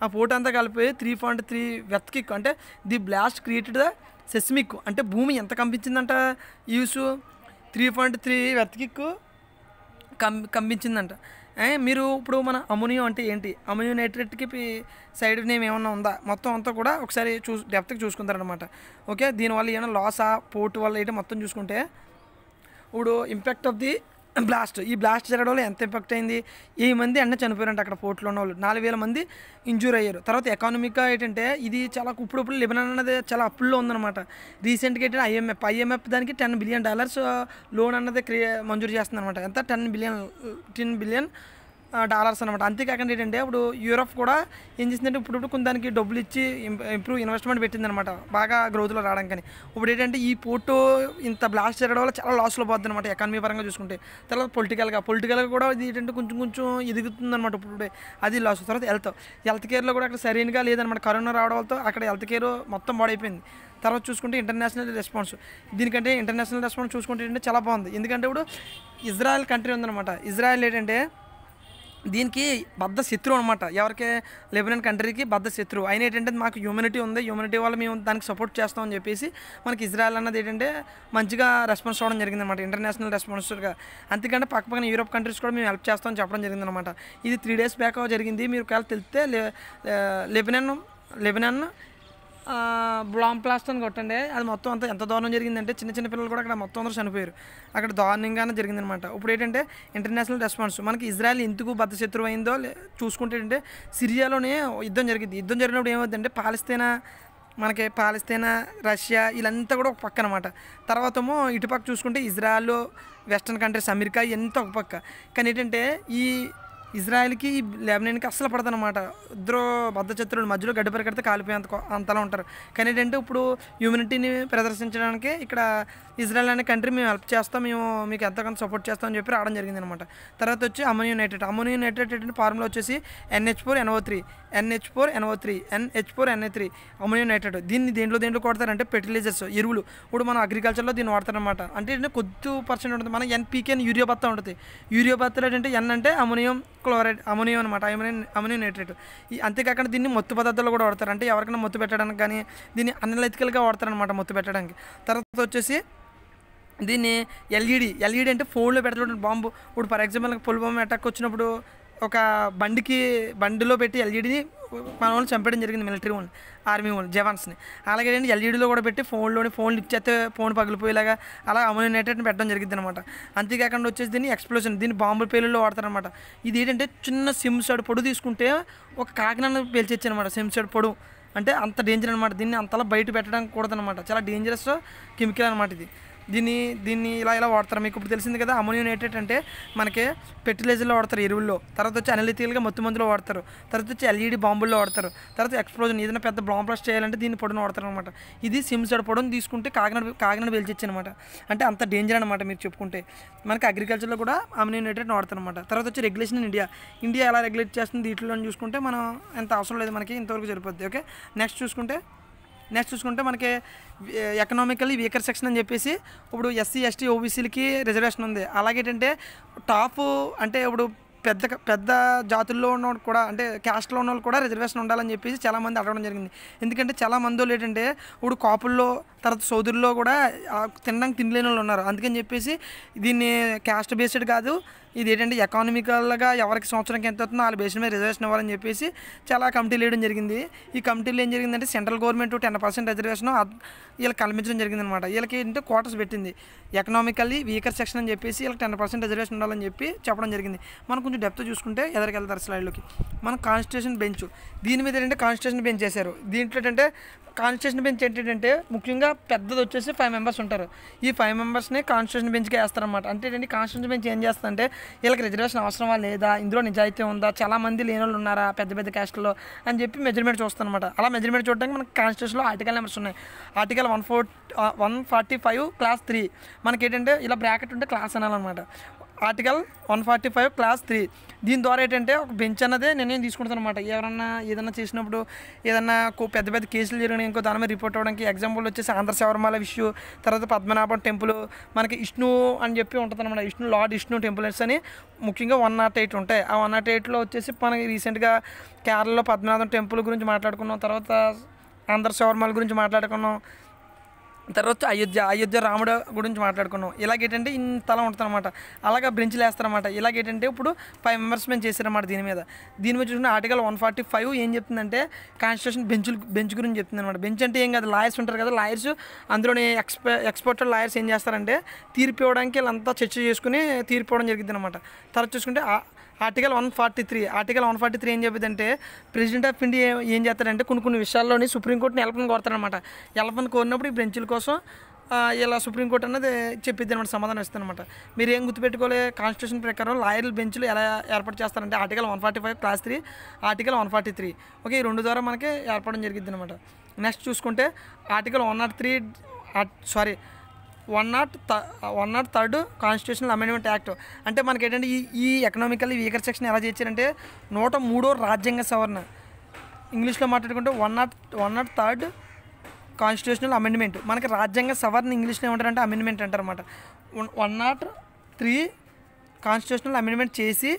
ఆ పూట అంతా కలిపి త్రీ పాయింట్ త్రీ వెత్కి అంటే the blast created the seismic అంటే భూమి ఎంత కంపించిందంట యూసు త్రీ పాయింట్ త్రీ వెత్కిక్ కం కంపించిందంట మీరు ఇప్పుడు మన అమోనియం అంటే ఏంటి అమోనియం నైట్రేట్కి సైడ్ నేమ్ ఏమన్నా ఉందా మొత్తం అంతా కూడా ఒకసారి చూ డెప్త్కి చూసుకుంటారనమాట ఓకే దీనివల్ల ఏమైనా లాసా పోర్టు వల్ల ఏంటి మొత్తం చూసుకుంటే ఇప్పుడు ఇంపాక్ట్ ఆఫ్ ది బ్లాస్ట్ ఈ బ్లాస్ట్ జరగడం వల్ల ఎంత ఇంపాక్ట్ అయింది ఈ మంది ఎండ చనిపోయారంట అక్కడ పోర్ట్లో ఉన్న వాళ్ళు నాలుగు వేల మంది ఇంజూర్ అయ్యారు తర్వాత ఎకానమిక్గా ఏంటంటే ఇది చాలా ఇప్పుడు లెబన్ అన్నది చాలా అప్పుల్లో ఉందన్నమాట రీసెంట్గా ఏంటంటే ఐఎంఎఫ్ ఐఎంఎఫ్ దానికి టెన్ బిలియన్ డాలర్స్ లోన్ అన్నది క్రియే మంజూరు చేస్తుంది అనమాట ఎంత ten billion ten billion dollars అనమాట అంతేకాకుండా ఏంటంటే ఇప్పుడు యూరప్ కూడా ఏం చేసిందంటే ఇప్పుడు కొంత దానికి డబ్బులు ఇచ్చి ఇంప్రూవ్ ఇన్వెస్ట్మెంట్ పెట్టిందనమాట బాగా గ్రోత్లో రావడానికి ఇప్పుడు ఏంటంటే ఈ పోర్టు ఇంత బ్లాస్ట్ జరగడం వల్ల చాలా లాస్లో పోద్ది అనమాట ఎకానమీ పరంగా చూసుకుంటే తర్వాత పొలిటికల్గా పొలిటికల్గా కూడా ఇది ఏంటంటే కొంచెం కొంచెం ఎదుగుతుందనమాట ఇప్పుడు అది లాస్ తర్వాత హెల్త్ హెల్త్ కేర్లో కూడా అక్కడ సరైనగా లేదనమాట కరోనా రావడంతో అక్కడ హెల్త్ కేర్ మొత్తం పాడైపోయింది తర్వాత చూసుకుంటే ఇంటర్నేషనల్ రెస్పాన్స్ దీనికంటే ఇంటర్నేషనల్ రెస్పాన్స్ చూసుకుంటే ఏంటంటే చాలా బాగుంది ఎందుకంటే ఇప్పుడు ఇజ్రాయెల్ కంట్రీ ఉందన్నమాట ఇజ్రాయెల్ ఏంటంటే దీనికి బద్ద శత్రువు అనమాట ఎవరికి లెబనన్ కంట్రీకి బద్ద శత్రువు అయిన ఏంటంటే మాకు హ్యూమినిటీ ఉంది హ్యూమినిటీ వల్ల మేము దానికి సపోర్ట్ చేస్తామని చెప్పేసి మనకి ఇజ్రాయెల్ అన్నది ఏంటంటే మంచిగా రెస్పాన్స్ అవ్వడం అనమాట ఇంటర్నేషనల్ రెస్పాన్స్గా అంతేకంటే పక్క పక్కన యూరోప్ కంట్రీస్ కూడా మేము హెల్ప్ చేస్తామని చెప్పడం జరిగిందనమాట ఇది త్రీ డేస్ బ్యాక్ జరిగింది మీరు ఒకవేళ తెలిస్తే లెబనన్ లెబనన్ బ్లామ్ ప్లాస్ట్ అని కొట్టండి అది మొత్తం అంతా ఎంత దారుణం జరిగిందంటే చిన్న చిన్న పిల్లలు కూడా అక్కడ మొత్తం అందరూ చనిపోయారు అక్కడ దారుణంగానే జరిగిందనమాట ఇప్పుడు ఏంటంటే ఇంటర్నేషనల్ రెస్పాన్స్ మనకి ఇజ్రాయెల్ ఎందుకు శత్రువు అయిందో చూసుకుంటే ఏంటంటే సిరియాలోనే యుద్ధం జరిగింది యుద్ధం జరిగినప్పుడు ఏమవుతుందంటే పాలిస్తేనా మనకి పాలిస్తీనా రష్యా వీళ్ళంతా కూడా ఒక పక్క అనమాట తర్వాతమో ఇటుపక్క చూసుకుంటే ఇజ్రాయల్ వెస్ట్రన్ కంట్రీస్ అమెరికా ఎంత ఒక పక్క కానీ ఏంటంటే ఈ ఇజ్రాయెల్కి లెబనెన్కి అస్సలు పడదనమాట ఇద్దరు బద్దచత్రుడు మధ్యలో గడ్డి పరిగెడితే కాలిపోయేంత అంతలా ఉంటారు కానీ ఏంటంటే ఇప్పుడు హ్యూమినిటీని ప్రదర్శించడానికి ఇక్కడ ఇజ్రాయెల్ అనే కంట్రీ మేము హెల్ప్ చేస్తాం మేము మీకు ఎంతకంత సపోర్ట్ చేస్తాం అని చెప్పి రావడం జరిగింది అనమాట తర్వాత వచ్చి అమోన్ యునైటెడ్ అమోన్ యునైటెడ్ ఫార్ములా వచ్చేసి NH four NO three NH four NO three NH four NA three ammonium nitrate దీన్ని దేంట్లో దేంట్లో కొడతారంటే ఫెర్టిలైజర్స్ ఎరువులు ఇప్పుడు మనం అగ్రికల్చర్లో దీన్ని వాడతారనమాట అంటే కొద్ది పర్సెంట్ ఉంటుంది మన ఎన్పీకే అని యూరియో బత్త ఉంటుంది యూరియో బత్త ఏంటంటే ఎన్ అంటే అమోనియం క్లోరైడ్ అమోనియం అనమాట అమోనియం అమోనియం నైట్రేట్ ఈ అంతేకాకుండా దీన్ని మొత్తు పదార్థాలు కూడా వాడతారు అంటే ఎవరికైనా మొత్తు పెట్టడానికి కానీ దీన్ని అనలైతికల్గా వాడతారనమాట మొత్తు పెట్టడానికి తర్వాత వచ్చేసి దీన్ని ఎల్ఈడి ఎల్ఈడి అంటే ఫోన్లో పెట్టడం బాంబు ఇప్పుడు ఫర్ ఎగ్జాంపుల్ పొలి బాంబు అటాక్ వచ్చినప్పుడు ఒక బండికి బండిలో పెట్టి ఎల్ఈడిని మన వాళ్ళు చంపడం జరిగింది మిలిటరీ వాళ్ళు ఆర్మీ వాళ్ళు జవాన్స్ని అలాగే ఏంటి ఎల్ఈడీలో కూడా పెట్టి ఫోన్లోని ఫోన్ ఇచ్చేస్తే ఫోన్ పగిలిపోయేలాగా అలా అమ్యూనేటెడ్ని పెట్టడం జరిగింది అనమాట అంతేకాకుండా వచ్చేసి దీన్ని ఎక్స్ప్లోజన్ దీన్ని బాంబు పేలుల్లో వాడతారనమాట ఇది ఏంటంటే చిన్న సిమ్సడ్ పొడు తీసుకుంటే ఒక కాకినాడ పేల్చొచ్చు అనమాట సిమ్సడ్ పొడు అంటే అంత డేంజర్ అనమాట దీన్ని అంతలా బయట పెట్టడానికి కూడదనమాట చాలా డేంజరస్ కెమికల్ అనమాట ఇది దీన్ని దీన్ని ఇలా ఇలా వాడతారు మీకు ఇప్పుడు తెలిసింది కదా అమోనియం నైట్రేట్ అంటే మనకి ఫెర్టిలైజర్లో వాడతారు ఎరువుల్లో తర్వాత వచ్చి అనలితీలుగా మత్తు మందులో వాడతారు తర్వాత వచ్చి ఎల్ఈడి బాంబుల్లో వాడతారు తర్వాత ఎక్స్ప్లోజన్ ఏదైనా పెద్ద బాంబ్ చేయాలంటే దీన్ని పొడిని వాడతారు అనమాట ఇది సిమ్సెడ్ పొడిని తీసుకుంటే కాకినాడ కాకినాడ వెలిచొచ్చు అనమాట అంటే అంత డేంజర్ అనమాట మీరు చెప్పుకుంటే మనకి అగ్రికల్చర్లో కూడా అమోనియం నైట్రేట్ వాడతారు అనమాట తర్వాత వచ్చి రెగ్యులేషన్ ఇండియా ఇండియా ఎలా రెగ్యులేట్ చేస్తుంది దీంట్లో చూసుకుంటే మనం ఎంత అవసరం లేదు మనకి ఇంతవరకు సరిపోద్ది ఓకే నెక్స్ట్ చూసుకుంటే నెక్స్ట్ చూసుకుంటే మనకి ఎకనామికల్లీ వీకర్ సెక్షన్ అని చెప్పేసి ఇప్పుడు ఎస్సీ ఎస్టీ ఓబీసీలకి రిజర్వేషన్ ఉంది అలాగే ఏంటంటే టాప్ అంటే ఇప్పుడు పెద్ద పెద్ద జాతుల్లో ఉన్న కూడా అంటే క్యాస్ట్లో ఉన్న కూడా రిజర్వేషన్ ఉండాలని చెప్పేసి చాలామంది అడగడం జరిగింది ఎందుకంటే చాలా మంది ఏంటంటే ఇప్పుడు కాపుల్లో తర్వాత సోదరుల్లో కూడా తినడానికి తినలేని వాళ్ళు ఉన్నారు అందుకని చెప్పేసి దీన్ని క్యాస్ట్ బేస్డ్ కాదు ఇది ఏంటంటే ఎకానమికల్గా ఎవరికి సంవత్సరానికి ఎంత అవుతుందో వాళ్ళ బేసిన మీద రిజర్వేషన్ ఇవ్వాలని చెప్పేసి చాలా కమిటీలు వేయడం జరిగింది ఈ కమిటీలు ఏం జరిగిందంటే central government ten percent reservation వీళ్ళకి కల్పించడం జరిగింది అనమాట వీళ్ళకి ఏంటంటే క్వార్టర్స్ పెట్టింది ఎకనామికల్లీ వీకర్ సెక్షన్ అని చెప్పేసి వీళ్ళకి టెన్ పర్సెంట్ రిజర్వేషన్ ఉండాలని చెప్పి చెప్పడం జరిగింది మనం కొంచెం డెప్త్ చూసుకుంటే ఎదరికి వెళ్తారు స్లైడ్లోకి మన కాన్స్టిట్యూషన్ బెంచ్ దీని మీద ఏంటంటే కాన్స్టిట్యూషన్ బెంచ్ చేశారు దీంట్లో ఏంటంటే కాన్స్టిట్యూషన్ బెంచ్ ఏంటంటే ముఖ్యంగా పెద్దది వచ్చేసి ఫైవ్ మెంబర్స్ ఉంటారు ఈ ఫైవ్ మెంబర్స్ని కాన్స్టిట్యూషన్ బెంచ్కి వేస్తారనమాట అంటే ఏంటంటే కాన్స్టిట్యూషన్ బెంచ్ ఏం చేస్తుందంటే వీళ్ళకి రిజర్వేషన్ అవసరమా లేదా ఇందులో నిజాయితీ ఉందా చాలామంది లేని వాళ్ళు ఉన్నారా పెద్ద పెద్ద క్యాస్ట్లో అని చెప్పి మెజర్మెంట్ చూస్తానమాట అలా మెజర్మెంట్ చూడడానికి మనకి కాన్స్టిట్యూషన్లో ఆర్టికల్ నెంబర్స్ ఉన్నాయి article one four one forty five clause three మనకి ఏంటంటే ఇలా బ్రాకెట్ ఉంటే క్లాస్ అనాలన్నమాట article one forty five clause three దీని ద్వారా ఏంటంటే ఒక బెంచ్ అన్నదే నిర్ణయం తీసుకుంటాను అనమాట ఎవరన్నా ఏదన్నా చేసినప్పుడు ఏదన్నా పెద్ద పెద్ద కేసులు జరిగినాయి ఇంకో దాని మీద రిపోర్ట్ అవ్వడానికి ఎగ్జాంపుల్ వచ్చేసి ఆంధ్ర శవర్మాల ఇష్యూ తర్వాత పద్మనాభం టెంపుల్ మనకి ఇష్ణు అని చెప్పి ఉంటుంది అనమాట ఇష్ణు లార్డ్ ఇష్ణు టెంపుల్స్ అని ముఖ్యంగా వన్ నాట్ ఎయిట్ ఉంటాయి ఆ వన్ నాట్ ఎయిట్లో వచ్చేసి మనకి రీసెంట్గా కేరళలో పద్మనాభం టెంపుల్ గురించి మాట్లాడుకున్నాం తర్వాత ఆంధ్ర శవర్మాల గురించి మాట్లాడుకున్నాం తర్వాత అయోధ్య అయోధ్య రాముడు గురించి మాట్లాడుకున్నాం ఇలాగేటంటే ఇంతలా ఉంటుందన్నమాట అలాగా బ్రెంచ్లు వేస్తారన్నమాట ఇలాగేటంటే ఇప్పుడు ఫైవ్ మెంబర్స్ మేము చేశారన్నమాట దీని మీద దీని మీద చూసిన ఆర్టికల్ వన్ ఫార్టీ ఫైవ్ ఏం చెప్తుందంటే కాన్స్టిట్యూషన్ బెంచ్లు బెంచ్ గురించి చెప్తుంది అనమాట బెంచ్ అంటే ఏం కాదు లాయర్స్ ఉంటారు కదా లాయర్స్ అందులోనే ఎక్స్పె ఎక్స్పర్ట్ లాయర్స్ ఏం చేస్తారంటే తీర్పు ఇవ్వడానికి వీళ్ళంతా చర్చ చేసుకుని తీర్పు ఇవ్వడం జరిగింది అనమాట తర్వాత చూసుకుంటే article one forty three article one forty three ఏం చెప్పిందంటే ప్రెసిడెంట్ ఆఫ్ ఇండియా ఏం చేస్తారంటే కొన్ని కొన్ని విషయాల్లోని సుప్రీంకోర్టుని ఎలపని కోరుతారనమాట ఎలపని కోరినప్పుడు ఈ బెంచ్ల కోసం ఇలా సుప్రీంకోర్టు అన్నది చెప్పిద్ది అనమాట సమాధానం ఇస్తుంది అనమాట మీరు ఏం గుర్తుపెట్టుకోలే కాన్స్టిట్యూషన్ ప్రకారం లాయర్ల బెంచ్లు ఎలా ఏర్పాటు చేస్తారంటే article one forty five clause three article one forty three okay ఈ రెండు ద్వారా మనకి ఏర్పడడం జరిగింది అనమాట నెక్స్ట్ చూసుకుంటే article one nought three sorry one nought one nought third constitutional amendment act అంటే మనకి ఏంటంటే ఈ ఈ ఎకనామికల్ వీకర్ సెక్షన్ ఎలా చేర్చారంటే నూట మూడో రాజ్యాంగ సవరణ ఇంగ్లీష్లో మాట్లాడుకుంటే one nought one nought third constitutional amendment మనకి రాజ్యాంగ సవరణ ఇంగ్లీష్లో అంటే అమెండ్మెంట్ అంటారన్నమాట one nought three constitutional amendment చేసి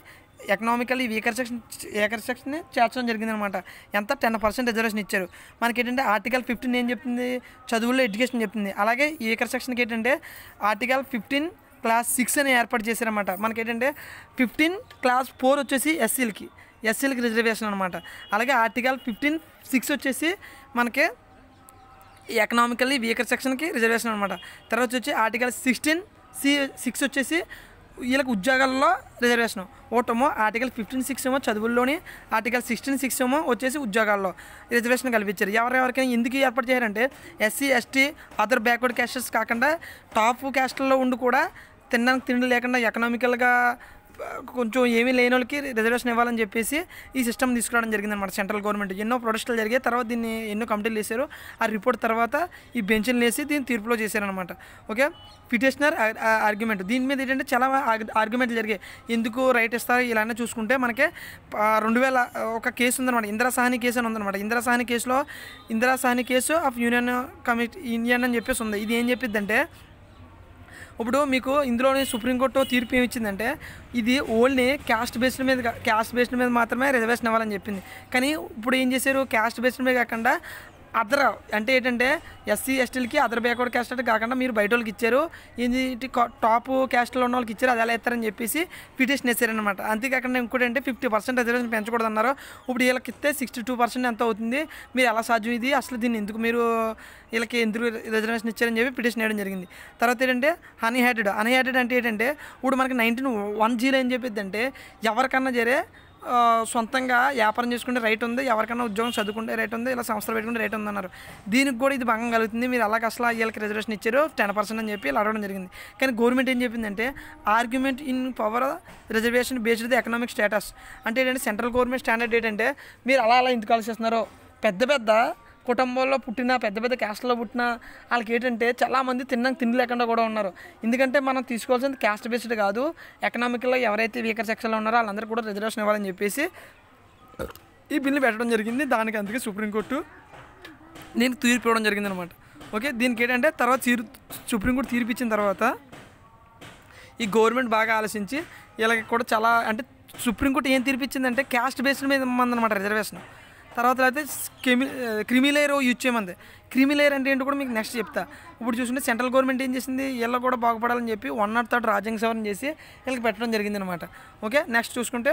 economically weaker section weaker section చేర్చడం జరిగిందనమాట ఎంత టెన్ పర్సెంట్ రిజర్వేషన్ ఇచ్చారు మనకి ఏంటంటే ఆర్టికల్ ఫిఫ్టీన్ ఏం చెప్తుంది చదువుల్లో ఎడ్యుకేషన్ చెప్తుంది అలాగే వీకర్ సెక్షన్కి ఏంటంటే ఆర్టికల్ ఫిఫ్టీన్ క్లాస్ సిక్స్ అని ఏర్పాటు చేశారనమాట మనకి ఏంటంటే ఫిఫ్టీన్ క్లాస్ ఫోర్ వచ్చేసి ఎస్సీలకి ఎస్సీలకి రిజర్వేషన్ అనమాట అలాగే ఆర్టికల్ ఫిఫ్టీన్ సిక్స్ వచ్చేసి మనకి ఎకనామికల్లీ వీకర్ సెక్షన్కి రిజర్వేషన్ అనమాట తర్వాత వచ్చి ఆర్టికల్ సిక్స్టీన్ సి సిక్స్ వచ్చేసి వీళ్ళకి ఉద్యోగాల్లో రిజర్వేషన్ ఓటమో ఆర్టికల్ ఫిఫ్టీన్ సిక్స్ ఏమో చదువుల్లోని ఆర్టికల్ సిక్స్టీన్ సిక్స్ ఏమో వచ్చేసి ఉద్యోగాల్లో రిజర్వేషన్ కల్పించారు ఎవరెవరికైనా ఎందుకు ఏర్పాటు చేయాలంటే SC ST other backward castes కాకుండా టాప్ క్యాస్టర్లో ఉండి కూడా తినడానికి తిండి లేకుండా ఎకనామికల్గా కొంచెం ఏమీ లేని వాళ్ళకి రిజర్వేషన్ ఇవ్వాలని చెప్పేసి ఈ సిస్టమ్ తీసుకురావడం అనమాట సెంట్రల్ గవర్నమెంట్ ఎన్నో ప్రొటెస్టులు జరిగాయి తర్వాత దీన్ని ఎన్నో కమిటీలు చేశారు ఆ రిపోర్ట్ తర్వాత ఈ బెంచ్లు వేసి దీన్ని తీర్పులో చేశారనమాట ఓకే పిటిషనర్ ఆర్గ్యుమెంట్ దీని మీద ఏంటంటే చాలా ఆర్గ్యుమెంట్లు జరిగాయి ఎందుకు రైట్ ఇస్తారు ఇలానే చూసుకుంటే మనకి రెండు వేల ఒక కేసు ఉందనమాట ఇందిరా సాహని కేసు అని ఉందనమాట ఇందిరా సాహని కేసులో Indira Sawhney case of union committee Indian అని చెప్పేసి ఉంది ఇది ఏం చెప్పిద్దంటే ఇప్పుడు మీకు ఇందులోనే సుప్రీంకోర్టు తీర్పు ఏమిచ్చిందంటే ఇది ఓన్లీ క్యాస్ట్ బేస్డ్ మీద క్యాస్ట్ బేస్డ్ మీద మాత్రమే రిజర్వేషన్ ఇవ్వాలని చెప్పింది కానీ ఇప్పుడు ఏం చేశారు క్యాస్ట్ బేస్డ్ మీద కాకుండా అదర్ అంటే ఏంటంటే ఎస్సీ ఎస్టీలకి అదర్ బ్యాక్వర్డ్ క్యాస్ట్ అంటే కాకుండా మీరు బయట వాళ్ళకి ఇచ్చారు ఇది టాప్ క్యాస్ట్లో ఉన్న వాళ్ళకి ఇచ్చారు అది ఎలా ఇస్తారని చెప్పేసి పిటిషన్ వేసారనమాట అంతేకాకుండా ఇంకోటి అంటే ఫిఫ్టీ పర్సెంట్ రిజర్వేషన్ పెంచకూడదు అన్నారు ఇప్పుడు వీళ్ళకి ఇస్తే సిక్స్టీ టూ పర్సెంట్ ఎంత అవుతుంది మీరు ఎలా సాధ్యం ఇది అసలు దీన్ని ఎందుకు మీరు వీళ్ళకి ఎందుకు రిజర్వేషన్ ఇచ్చారని చెప్పి పిటిషన్ వేయడం జరిగింది తర్వాత ఏంటంటే హనీ అన్హ్యాటెడ్ అంటే ఏంటంటే ఇప్పుడు మనకి నైన్టీన్ వన్ జీరో ఏం చెప్పిద్దంటే ఎవరికన్నా జరే సొంతంగా వ్యాపారం చేసుకునే రైట్ ఉంది ఎవరికైనా ఉద్యోగం చదువుకుంటే రైట్ ఉంది ఇలా సంస్థలు పెట్టుకునే రైట్ ఉంది అన్నారు దీనికి కూడా ఇది భంగం కలుగుతుంది మీరు అలాగ అసలు వీళ్ళకి రిజర్వేషన్ ఇచ్చారు టెన్ పర్సెంట్ అని చెప్పి ఇలా అడగడం జరిగింది కానీ గవర్నమెంట్ ఏం చెప్పిందంటే argument in power reservation based the economic status అంటే ఏంటంటే సెంట్రల్ గవర్నమెంట్ స్టాండర్డ్ ఏంటంటే మీరు అలా అలా ఎందుకు కలిసేస్తున్నారో పెద్ద పెద్ద కుటుంబంలో పుట్టిన పెద్ద పెద్ద క్యాస్ట్లో పుట్టిన వాళ్ళకి ఏంటంటే చాలామంది తిన్నాక తిండి లేకుండా కూడా ఉన్నారు ఎందుకంటే మనం తీసుకోవాల్సింది క్యాస్ట్ బేస్డ్ కాదు ఎకనామికల్లో ఎవరైతే వీకర్ సెక్షన్లో ఉన్నారో వాళ్ళందరూ కూడా రిజర్వేషన్ ఇవ్వాలని చెప్పేసి ఈ బిల్లు పెట్టడం జరిగింది దానికి అందుకే సుప్రీంకోర్టు దీనికి తీర్పు ఇవ్వడం జరిగింది అనమాట ఓకే దీనికి ఏంటంటే తర్వాత తీరు సుప్రీంకోర్టు తీర్పు ఇచ్చిన తర్వాత ఈ గవర్నమెంట్ బాగా ఆలోచించి ఇలా కూడా చాలా అంటే సుప్రీంకోర్టు ఏం తీర్పిచ్చిందంటే క్యాస్ట్ బేస్డ్ మీద అనమాట రిజర్వేషన్ తర్వాత అయితే కెమి క్రిమి యూజ్ చేయమంది క్రిమిలేయర్ అంటే ఏంటో కూడా మీకు నెక్స్ట్ చెప్తా ఇప్పుడు చూసుకుంటే సెంట్రల్ గవర్నమెంట్ ఏం చేసింది వీళ్ళు కూడా బాగుపడాలని చెప్పి వన్ నాట్ థర్డ్ రాజ్యాంగ సవరణ చేసి వీళ్ళకి పెట్టడం జరిగింది అనమాట ఓకే నెక్స్ట్ చూసుకుంటే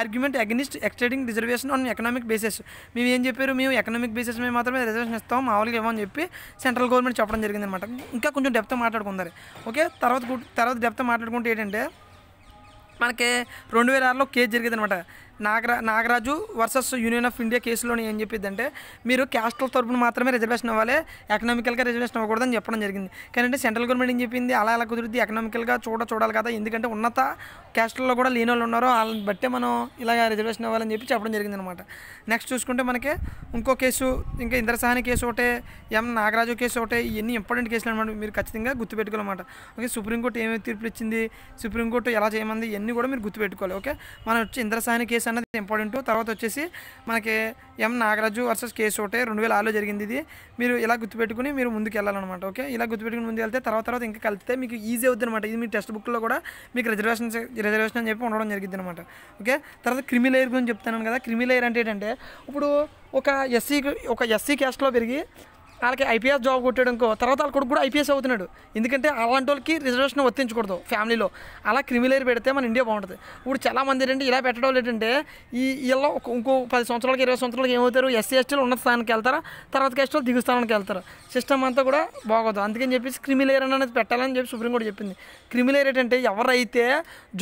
argument against extending reservation on economic basis మేము ఏం చెప్పారు మేము ఎకనామిక్ బేసిస్ మీద మాత్రమే రిజర్వేషన్ ఇస్తాం మామూలుగా ఇవ్వమని చెప్పి సెంట్రల్ గవర్నమెంట్ చెప్పడం జరిగింది అనమాట ఇంకా కొంచెం డెప్త్ మాట్లాడుకుందరు ఓకే తర్వాత తర్వాత డెప్త్ మాట్లాడుకుంటే ఏంటంటే మనకి రెండు వేల ఆరులో కేసు జరిగింది అనమాట నాగరా Nagaraj versus union of India కేసులోని ఏం అంటే మీరు క్యాస్టల్ తరపున మాత్రమే రిజర్వేషన్ ఇవ్వాలి ఎకనామికల్గా రిజర్వేషన్ ఇవ్వకూడదని చెప్పడం జరిగింది కానీ అంటే సెంట్రల్ గవర్నమెంట్ ఏం చెప్పింది అలా అలా కుదిరిద్ది ఎకనామికల్గా చూడ చూడాలి కదా ఎందుకంటే ఉన్నత క్యాస్టల్లో కూడా లేని వాళ్ళు ఉన్నారో వాళ్ళని బట్టే మనం ఇలా రిజర్వేషన్ ఇవ్వాలని చెప్పి చెప్పడం జరిగింది అనమాట నెక్స్ట్ చూసుకుంటే మనకి ఇంకో కేసు ఇంకా ఇంద్రసహాని కేసు ఒకటే ఎం నాగరాజు కేసు ఒకటే ఇవన్నీ ఇంపార్టెంట్ కేసులు అనమాట మీరు ఖచ్చితంగా గుర్తుపెట్టుకోవాలన్నమాట ఓకే సుప్రీంకోర్టు ఏమేమి తీర్పులు ఇచ్చింది సుప్రీంకోర్టు ఎలా చేయమంది ఇవన్నీ కూడా మీరు గుర్తుపెట్టుకోవాలి ఓకే మనం వచ్చి ఇంద్రసహాని కేసు అన్నది ఇంపార్టెంట్ తర్వాత వచ్చేసి మనకి ఎం నాగరాజు వర్సెస్ కేసు ఒకటే రెండు వేల ఆరులో జరిగింది ఇది మీరు ఇలా గుర్తుపెట్టుకుని మీరు ముందుకు వెళ్ళాలన్నమాట ఓకే ఇలా గుర్తుపెట్టుకుని ముందుకు వెళ్తే తర్వాత తర్వాత ఇంకా కలిపితే మీకు ఈజీ అవుతుంది అనమాట ఇది మీ టెక్స్ట్ బుక్లో కూడా మీకు రిజర్వేషన్ రిజర్వేషన్ అని చెప్పి ఉండడం జరిగింది అనమాట ఓకే తర్వాత క్రిమిలేయర్ గురించి చెప్తాను కదా క్రిమిలేయర్ అంటే ఏంటంటే ఇప్పుడు ఒక ఎస్సీ ఒక ఎస్సీ క్యాస్ట్లో పెరిగి వాళ్ళకి ఐపీఎస్ జాబ్ కొట్టాడు ఇంకో తర్వాత వాళ్ళ కొడుకు కూడా ఐపీఎస్ అవుతున్నాడు ఎందుకంటే అలాంటి వాళ్ళకి రిజర్వేషన్ వర్తించకూడదు ఫ్యామిలీలో అలా క్రిమిలేరు పెడితే మన ఇండియా బాగుంటుంది ఇప్పుడు చాలామంది ఏంటంటే ఇలా పెట్టడం ఏంటంటే ఈ ఇలా ఇంకో పది సంవత్సరాలకి ఇరవై సంవత్సరాలకి ఏమవుతారు ఎస్సీ ఎస్టీలు ఉన్నత స్థానానికి వెళ్తారా తర్వాత ఎస్టీలు దిగు స్థానానికి వెళ్తారు సిస్టమ్ అంతా కూడా బాగోదు అందుకని చెప్పేసి క్రిమిలేర్ అనేది పెట్టాలని చెప్పి సుప్రీంకోర్టు చెప్పింది క్రిమిలేర్ ఏంటంటే ఎవరైతే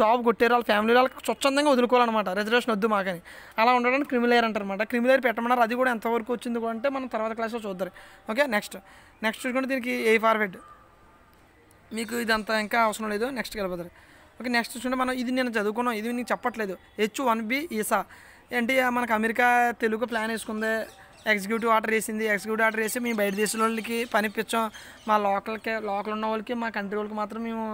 జాబ్ కొట్టారు వాళ్ళ ఫ్యామిలీ వాళ్ళకి స్వచ్ఛందంగా వదులుకోవాలన్నమాట రిజర్వేషన్ వద్దు మాకని అలా ఉండడానికి క్రిమిలేర్ అనమాట క్రిమిలేర్ పెట్టమన్నారు అది కూడా ఎంతవరకు వచ్చింది అంటే మనం తర్వాత క్లాస్లో చూద్దాం ఓకే నెక్స్ట్ నెక్స్ట్ చూసుకుంటే దీనికి ఏ ఫార్వర్డ్ మీకు ఇదంతా ఇంకా అవసరం లేదు నెక్స్ట్కి వెళ్ళిపోతారు ఓకే నెక్స్ట్ చూసుకుంటే మనం ఇది నేను చదువుకున్నాం ఇది నీకు చెప్పట్లేదు హెచ్ వన్ బి ఈసా ఏంటి మనకు అమెరికా తెలుగు ప్లాన్ వేసుకుంది ఎగ్జిక్యూటివ్ ఆర్డర్ వేసింది ఎగ్జిక్యూటివ్ ఆర్డర్ వేసి మేము బయట దేశంలోకి పనిపించాం మా లోకల్కి లోకల్ ఉన్న వాళ్ళకి మా కంట్రీ వాళ్ళకి మాత్రం మేము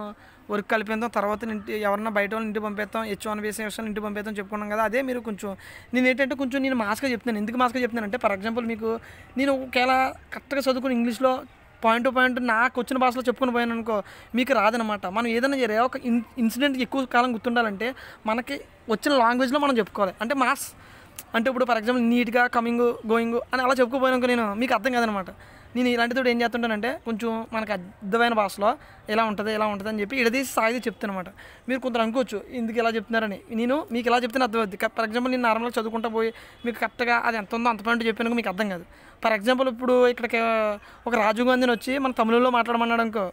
వర్క్ కలిపేద్దాం తర్వాత ఇంటి ఎవరన్నా బయట వాళ్ళని ఇంటి పంపేస్తాం హెచ్ అని వేసే విషయాలు ఇంటి పంపేస్తాం చెప్పుకున్నాం కదా అదే మీరు కొంచెం నేను ఏంటంటే కొంచెం నేను మాస్క్గా చెప్తున్నాను ఎందుకు చెప్తున్నాను అంటే ఫర్ ఎగ్జాంపుల్ మీకు నేను ఒకవేళ కరెక్ట్గా చదువుకుని ఇంగ్లీష్లో పాయింట్ టు పాయింట్ నాకు వచ్చిన భాషలో చెప్పుకుని పోయాను అనుకో మీకు రాదనమాట మనం ఏదైనా సరే ఒక ఇన్సిడెంట్ ఎక్కువ కాలం గుర్తుండాలంటే మనకి వచ్చిన లాంగ్వేజ్లో మనం చెప్పుకోవాలి అంటే మాస్ అంటే ఇప్పుడు ఫర్ ఎగ్జాంపుల్ నీట్గా కమింగ్ గోయింగ్ అని అలా చెప్పుకుపోయినాక నేను మీకు అర్థం కాదనమాట నేను ఇలాంటితో ఏం చేస్తుంటానంటే కొంచెం మనకు అర్థమైన భాషలో ఇలా ఉంటుంది ఇలా ఉంటుంది అని చెప్పి ఇడదీసి సాగిది చెప్తానమాట మీరు కొంత అనుకోవచ్చు ఇందుకు ఇలా చెప్తున్నారని నేను మీకు ఇలా చెప్తే అర్థం అవుతుంది ఫర్ ఎగ్జాంపుల్ నేను నార్మల్గా చదువుకుంటా పోయి మీకు కరెక్ట్గా అది ఎంత ఉందో అంత పాయింట్ చెప్పినాక మీకు అర్థం కాదు ఫర్ ఎగ్జాంపుల్ ఇప్పుడు ఇక్కడికి ఒక రాజీవ్ గాంధీని వచ్చి మన తమిళంలో మాట్లాడమన్నాడు అనుకో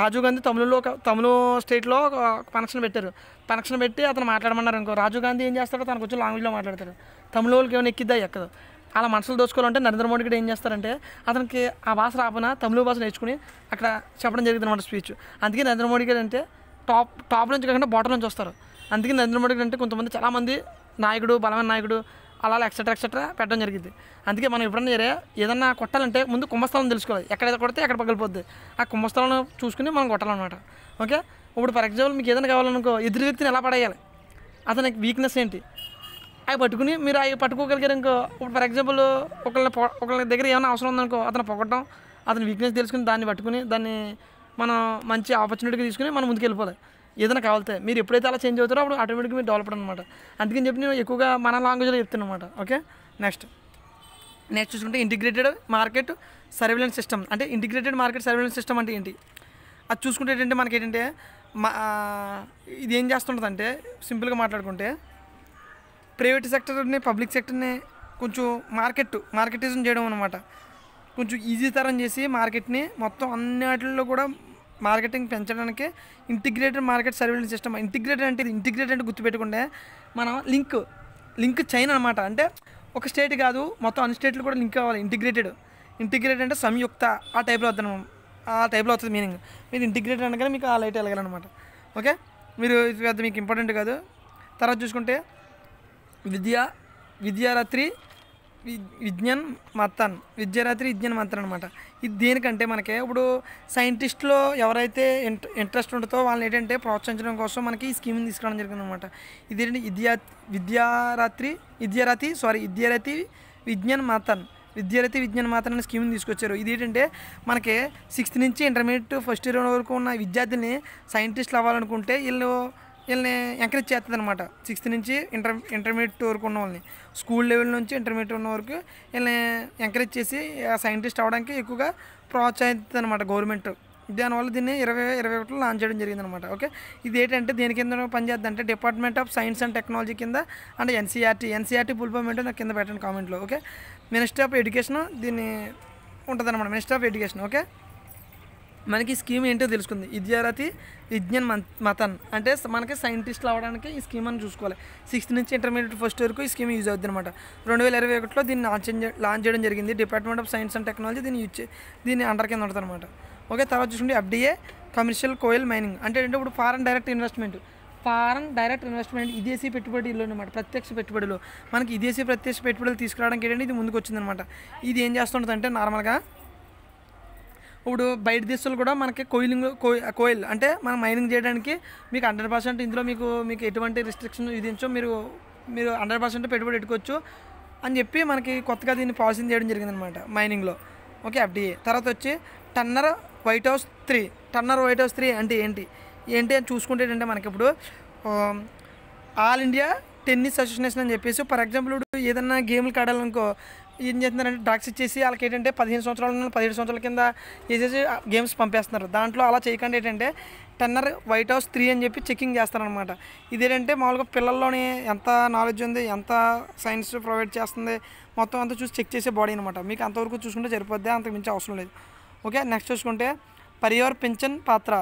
రాజీవ్ గాంధీ తమిళలో తమిళ స్టేట్లో ఒక కనెక్షన్ పెట్టారు కనెక్షన్ పెట్టి అతను మాట్లాడమన్నారు అనుకో రాజీవ్ గాంధీ ఏం చేస్తాడో తనకు వచ్చి లాంగ్వేజ్లో మాట్లాడతారు తమిళ వాళ్ళకి ఏమైనా ఎక్కిద్దా ఎక్కదు అలా మనసులు దోచుకోవాలంటే నరేంద్ర మోడీ కూడా ఏం చేస్తారంటే అతనికి ఆ భాష రాపన తమిళ భాష నేర్చుకుని అక్కడ చెప్పడం జరిగింది అనమాట స్పీచ్ అందుకే నరేంద్ర మోడీ గారు అంటే టాప్ టాప్ నుంచి కాకుండా బాటం నుంచి వస్తారు అందుకే నరేంద్ర మోడీ గారు అంటే కొంతమంది చాలామంది నాయకుడు బలమైన నాయకుడు అలా ఎక్సెట్రా ఎక్సెట్రా పెట్టడం జరిగింది అందుకే మనం ఎప్పుడన్నా సరే ఏదన్నా కొట్టాలంటే ముందు కుంభస్థలం తెలుసుకోవాలి ఎక్కడైతే కొడితే ఎక్కడ పగిలిపోద్ది ఆ కుంభస్థలం చూసుకుని మనం కొట్టాలన్నమాట ఓకే ఇప్పుడు ఫర్ ఎగ్జాంపుల్ మీకు ఏదైనా కావాలనుకో ఎదురు వ్యక్తిని ఎలా పడేయాలి అతని వీక్నెస్ ఏంటి అవి పట్టుకుని మీరు అవి పట్టుకోగలిగారు ఇంకో ఫర్ ఎగ్జాంపుల్ ఒకళ్ళ ఒకళ్ళ దగ్గర ఏమైనా అవసరం ఉందనుకో అతను పొగటం అతని వీక్నెస్ తెలుసుకుని దాన్ని పట్టుకుని దాన్ని మనం మంచి ఆపర్చునిటీగా తీసుకుని మనం ముందుకు వెళ్ళిపోతాం ఏదైనా కావాలితే మీరు ఎప్పుడైతే అలా చేంజ్ అవుతారో అప్పుడు ఆటోమేటిక్గా మీరు డెవలప్ అనమాట అందుకని చెప్పి నేను ఎక్కువగా మన లాంగ్వేజ్లో చెప్తాను అనమాట ఓకే నెక్స్ట్ నెక్స్ట్ చూసుకుంటే ఇంటిగ్రేటెడ్ మార్కెట్ సర్వేలెన్స్ సిస్టమ్ అంటే ఇంటిగ్రేటెడ్ మార్కెట్ సర్వేలెన్స్ సిస్టమ్ అంటే ఏంటి అది చూసుకుంటే ఏంటంటే మనకి ఏంటంటే ఇది ఏం చేస్తుంటుందంటే సింపుల్గా మాట్లాడుకుంటే ప్రైవేట్ సెక్టర్ని పబ్లిక్ సెక్టర్ని కొంచెం మార్కెట్ మార్కెటిజం చేయడం అనమాట కొంచెం ఈజీ తరం చేసి మార్కెట్ని మొత్తం అన్ని వాటిల్లో కూడా మార్కెటింగ్ పెంచడానికి integrated market surveillance system integrated అంటే ఇంటిగ్రేటెడ్ అంటే గుర్తుపెట్టుకుంటే మనం లింక్ లింక్ చైన్ అనమాట అంటే ఒక స్టేట్ కాదు మొత్తం అన్ని స్టేట్లు కూడా లింక్ అవ్వాలి ఇంటిగ్రేటెడ్ ఇంటిగ్రేటెడ్ అంటే సంయుక్త ఆ టైప్లో అవుతుంది ఆ టైప్లో అవుతుంది మీనింగ్ మీరు ఇంటిగ్రేటెడ్ అనగానే మీకు ఆ లైట్ వెళ్ళగలనమాట ఓకే మీరు పెద్ద మీకు ఇంపార్టెంట్ కాదు తర్వాత చూసుకుంటే విద్యా విద్యారాత్రి విజ్ఞాన్ మతన్ విద్యారాత్రి విజ్ఞాన్ మతన్ అనమాట ఇది దేనికంటే మనకి ఇప్పుడు సైంటిస్ట్లో ఎవరైతే ఇంట్రెస్ట్ ఉంటుందో వాళ్ళని ఏంటంటే ప్రోత్సహించడం కోసం మనకి ఈ స్కీమ్ని తీసుకురావడం జరిగింది అనమాట ఇదేంటి విద్యా విద్యారాత్రి విద్యారాతి సారీ విద్యారాతి విజ్ఞాన్ మతన్ విద్యారతి విజ్ఞాన మాత్రం అనే స్కీమ్ని తీసుకొచ్చారు ఇది ఏంటంటే మనకి సిక్స్త్ నుంచి ఇంటర్మీడియట్ ఫస్ట్ ఇయర్ వరకు ఉన్న విద్యార్థిని సైంటిస్ట్లు అవ్వాలనుకుంటే వీళ్ళు వీళ్ళని ఎంకరేజ్ చేస్తుంది అనమాట సిక్స్త్ నుంచి ఇంటర్ ఇంటర్మీడియట్ వరకు ఉన్న వాళ్ళని స్కూల్ లెవెల్ నుంచి ఇంటర్మీడియట్ ఉన్న వరకు వీళ్ళని ఎంకరేజ్ చేసి సైంటిస్ట్ అవ్వడానికి ఎక్కువగా ప్రోత్సహిస్తుంది అనమాట గవర్నమెంట్ దానివల్ల దీన్ని ఇరవై ఇరవై ఒకటిలో లాంచ్ చేయడం జరిగింది అనమాట ఓకే ఇది ఏంటంటే దీని కింద పనిచేద్దాం అంటే department of science and technology కింద అంటే ఎన్సీఆర్టీ ఎన్సీఆర్టీ ఫుల్ ఫామ్ నాకు కింద పెట్టండి కామెంట్లో ఓకే మినిస్టర్ ఆఫ్ ఎడ్యుకేషన్ దీన్ని ఉంటుందన్నమాట మినిస్టర్ ఆఫ్ ఎడ్యుకేషన్ ఓకే మనకి స్కీమ్ ఏంటో తెలుసుకుంది విద్యారతి విజ్ఞాన్ మతన్ అంటే మనకి సైంటిస్ట్లు అవ్వడానికి ఈ స్కీమ్ అని చూసుకోవాలి సిక్స్త్ నుంచి ఇంటర్మీడియట్ ఫస్ట్ వరకు ఈ స్కీమ్ యూజ్ అవుతుంది అనమాట రెండు వేల ఇరవై ఒకటిలో దీన్ని లాంచ్ లాంచ్ చేయడం జరిగింది department of science and technology దీన్ని యూజ్ దీన్ని అండర్ కింద ఉంటుంది అనమాట ఓకే తర్వాత చూసుకుంటే ఎఫ్డీఏ కమర్షియల్ కోయిల్ మైనింగ్ అంటే ఏంటంటే ఇప్పుడు foreign direct investment foreign direct investment విదేశీ పెట్టుబడిలో అనమాట ప్రత్యక్ష పెట్టుబడిలో మనకి విదేశీ ప్రత్యక్ష పెట్టుబడులు తీసుకురావడానికి ఏంటంటే ఇది ముందుకు వచ్చిందనమాట ఇది ఏం చేస్తుంటుంది అంటే నార్మల్గా ఇప్పుడు బయట దేశాలు కూడా మనకి కోయిలింగ్ కోయిల్ అంటే మనం మైనింగ్ చేయడానికి మీకు హండ్రెడ్ పర్సెంట్ ఇందులో మీకు మీకు ఎటువంటి రిస్ట్రిక్షన్ విధించో మీరు మీరు హండ్రెడ్ పర్సెంట్ పెట్టుబడి పెట్టుకోవచ్చు అని చెప్పి మనకి కొత్తగా దీన్ని పాలసీ చేయడం జరిగిందనమాట మైనింగ్లో ఓకే ఎఫ్డీఏ తర్వాత వచ్చి టన్నర్ వైట్ హౌస్ త్రీ టన్నర్ వైట్ హౌస్ త్రీ అంటే ఏంటి ఏంటి అని చూసుకుంటే ఏంటంటే మనకి ఇప్పుడు ఆల్ ఇండియా టెన్నిస్ అసోసియేషన్ అని చెప్పేసి ఫర్ ఎగ్జాంపుల్ ఇప్పుడు ఏదన్నా గేమ్లు ఆడాలనుకో ఏం చేస్తున్నారంటే డ్రగ్స్ ఇచ్చేసి వాళ్ళకి ఏంటంటే పదిహేను సంవత్సరాల పదిహేడు సంవత్సరాల కింద వేసేసి గేమ్స్ పంపేస్తున్నారు దాంట్లో అలా చేయకుండా ఏంటంటే టెన్నర్ వైట్ హౌస్ త్రీ అని చెప్పి చెకింగ్ చేస్తారనమాట ఇది ఏంటంటే మామూలుగా పిల్లల్లోని ఎంత నాలెడ్జ్ ఉంది ఎంత సైన్స్ ప్రొవైడ్ చేస్తుంది మొత్తం అంతా చూసి చెక్ చేసే బాడీ అనమాట మీకు అంతవరకు చూసుకుంటే సరిపోద్ది అంతకు మించి అవసరం లేదు ఓకే నెక్స్ట్ చూసుకుంటే పరియోర్ పింఛన్ పాత్ర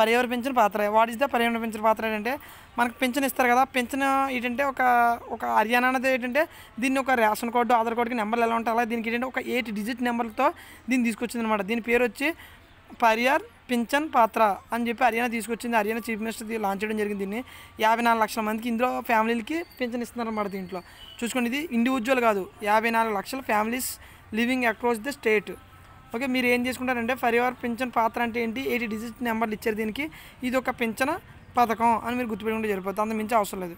పర్యావరణ పెంచిన పాత్ర వాట్ ఈస్ ద పర్యావరణ పెంచిన పాత్ర ఏంటంటే మనకు పెన్షన్ ఇస్తారు కదా పెన్షన్ ఏంటంటే ఒక ఒక హర్యానా అనేది ఏంటంటే దీన్ని ఒక రేషన్ కార్డు ఆధార్ కార్డుకి నెంబర్లు ఎలా ఉంటాయి అలా దీనికి ఏంటంటే ఒక ఎయిట్ డిజిట్ నెంబర్లతో దీన్ని తీసుకొచ్చింది అనమాట దీని పేరు వచ్చి పర్యార్ పింఛన్ పాత్ర అని చెప్పి హర్యానా తీసుకొచ్చింది హర్యానా చీఫ్ మినిస్టర్ లాంచ్ చేయడం జరిగింది దీన్ని యాభై నాలుగు లక్షల మందికి ఇందులో ఫ్యామిలీలకి పింఛన్ ఇస్తున్నారన్నమాట దీంట్లో చూసుకోండి ఇది ఇండివిజువల్ కాదు యాభై నాలుగు లక్షల families living across the state okay మీరు ఏం చేసుకుంటారంటే ఫర్ యువర్ పింఛన్ పాత్ర అంటే ఏంటి ఎయిటీ డిజిట్ నెంబర్లు ఇచ్చారు దీనికి ఇది ఒక పింఛన పథకం అని మీరు గుర్తుపెట్టుకుంటే సరిపోతుంది అంత మించి అవసరం లేదు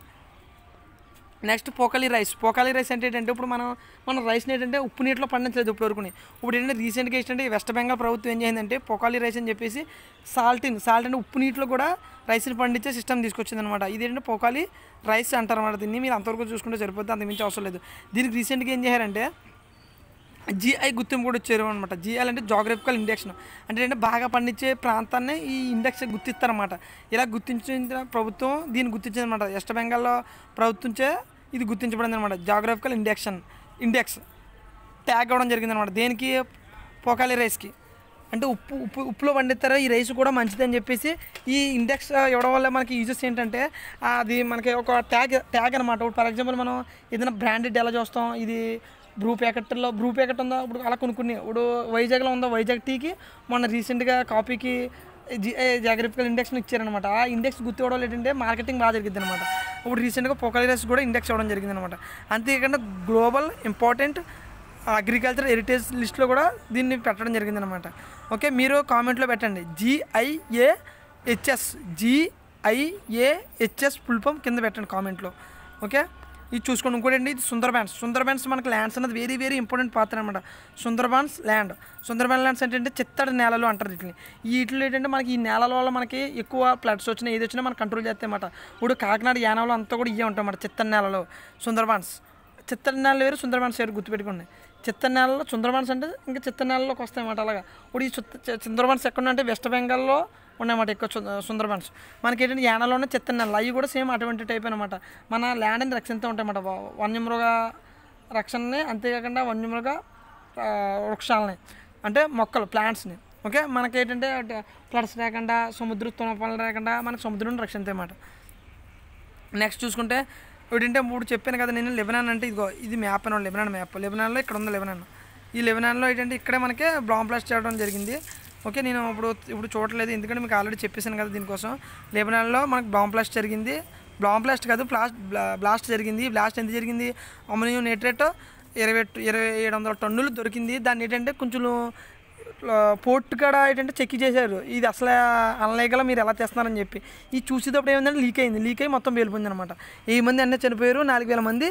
next Pokkali rice Pokkali rice అంటే ఏంటంటే ఇప్పుడు మనం మన రైస్ని ఏంటంటే ఉప్పు నీటిలో పండించలేదు ఇప్పుడు వరకుని ఇప్పుడు ఏంటంటే రీసెంట్గా ఏంటంటే వెస్ట్ బెంగాల్ ప్రభుత్వం ఏం చేసిందంటే పోకాలి రైస్ అని చెప్పేసి సాల్టిన్ సాల్ట్ అంటే ఉప్పు నీటిలో కూడా రైస్ని పండించే సిస్టమ్ తీసుకొచ్చిందనమాట ఇది ఏంటంటే పోకాలి రైస్ అంటారు అనమాట దీన్ని మీరు అంతవరకు చూసుకుంటే సరిపోతుంది అంతకుమించి అవసరం లేదు దీనికి రీసెంట్గా ఏం చేశారంటే జిఐ గుర్తింపు కూడా ఇచ్చారు అనమాట జిఐ అంటే జాగ్రఫికల్ ఇండెక్షన్ అంటే ఏంటంటే బాగా పండించే ప్రాంతాన్ని ఈ ఇండెక్స్ గుర్తిస్తారనమాట ఇలా గుర్తించిన ప్రభుత్వం దీన్ని గుర్తించిందనమాట వెస్ట్ బెంగాల్లో ప్రభుత్వంచే ఇది గుర్తించబడింది అనమాట జాగ్రఫికల్ ఇండెక్షన్ ఇండెక్స్ ట్యాగ్ అవ్వడం జరిగిందనమాట దేనికి పోకాలి రైస్కి అంటే ఉప్పు ఉప్పు ఉప్పులో వండిస్తారు ఈ రైస్ కూడా మంచిదని చెప్పేసి ఈ ఇండెక్స్ ఇవ్వడం వల్ల మనకి యూజెస్ ఏంటంటే అది మనకి ఒక ట్యాగ్ ట్యాగ్ అనమాట ఫర్ ఎగ్జాంపుల్ మనం ఏదైనా బ్రాండెడ్ ఎలా చూస్తాం ఇది బ్రూ ప్యాకెట్లో బ్రూ ప్యాకెట్ ఉందా ఇప్పుడు అలా కొనుక్కుని ఇప్పుడు వైజాగ్లో ఉందా వైజాగ్ టీకి మొన్న రీసెంట్గా కాపీకి జాగ్రఫికల్ ఇండెక్స్ని ఇచ్చారనమాట ఆ ఇండెక్స్ గుర్తుపడవడం ఏంటంటే మార్కెటింగ్ బాగా జరిగింది అనమాట ఇప్పుడు రీసెంట్గా పొకలి కూడా ఇండెక్స్ అవ్వడం జరిగింది అనమాట అంతేకాకుండా గ్లోబల్ ఇంపార్టెంట్ అగ్రికల్చర్ హెరిటేజ్ లిస్ట్లో కూడా దీన్ని పెట్టడం జరిగింది అనమాట ఓకే మీరు కామెంట్లో పెట్టండి GIA HS GIAHS full form కింద పెట్టండి కామెంట్లో ఓకే ఇది చూసుకోండి ఇంకోటండి ఇది సుందర్బాన్స్ సుందర్బాన్స్ మనకి ల్యాండ్స్ అనేది వెరీ వెరీ ఇంపార్టెంట్ పాత్ర అనమాట సుందర్బాన్స్ ల్యాండ్ సుందర్బాన్ ల్యాండ్స్ ఏంటంటే చిత్తడి నేలలు అంటారు వీటిని వీటిలో ఏంటంటే మనకి ఈ నేలల వల్ల మనకి ఎక్కువ ఫ్లడ్స్ వచ్చినా ఏది వచ్చినా మనం కంట్రోల్ అనమాట ఇప్పుడు కాకినాడ యానంలో అంతా కూడా ఇవే ఉంటాయి అన్నమాట చిత్తడి నేలలు సుందర్బాన్స్ చిత్తడి నేలలు వేరు సుందర్బాన్స్ వేరు గుర్తుపెట్టుకోండి చిత్తడి నేలలో సుందర్బాన్స్ అంటే ఇంకా చిత్తడి నేలలోకి అన్నమాట అలాగా ఇప్పుడు ఈ చిత్త సుందర్బాన్స్ ఎక్కడ అంటే వెస్ట్ బెంగాల్లో ఉన్నాయన్నమాట ఎక్కువ సుందరబన్స్ మనకి ఏంటంటే ఉన్న చెత్త నెలలు అవి కూడా సేమ్ అటువంటి టైప్ అనమాట మన ల్యాండ్ అని రక్షణతో అన్నమాట వన్యమృగ రక్షణని అంతేకాకుండా వన్యమృగ వృక్షాలని అంటే మొక్కలు ప్లాంట్స్ని ఓకే మనకి ఏంటంటే ఫ్లడ్స్ లేకుండా సముద్ర తుణపాలు లేకుండా మనకు సముద్రం రక్షణ అనమాట నెక్స్ట్ చూసుకుంటే ఏంటంటే మూడు చెప్పాను కదా నేను లెబనాన్ అంటే ఇదిగో ఇది మ్యాప్ అని లెబనాన్ మ్యాప్ లెబనాన్లో ఇక్కడ ఉంది లెబనాన్ ఈ లెబనాన్లో ఏంటంటే ఇక్కడే మనకి బ్లాంప్లాస్ట్ చేయడం జరిగింది ఓకే నేను ఇప్పుడు ఇప్పుడు చూడలేదు ఎందుకంటే మీకు ఆల్రెడీ చెప్పేసాను కదా దీనికోసం లేబనాన్లో మనకు బాంబ్ బ్లాస్ట్ జరిగింది బాంబ్ బ్లాస్ట్ కాదు బ్లాస్ట్ బ్లాస్ట్ జరిగింది బ్లాస్ట్ ఎంత జరిగింది అమోనియం నైట్రేట్ ఇరవై ఇరవై ఏడు వందల టన్నులు దొరికింది దాన్ని ఏంటంటే కొంచెం పోర్ట్ కాడ ఏంటంటే చెక్ చేశారు ఇది అసలు అనలేకలా మీరు ఎలా తెస్తున్నారని చెప్పి ఇది చూసేటప్పుడు ఏమైందంటే లీక్ అయింది లీక్ అయ్యి మొత్తం పేలిపోయింది అనమాట ఈ మంది అన్నీ చనిపోయారు నాలుగు వేల మంది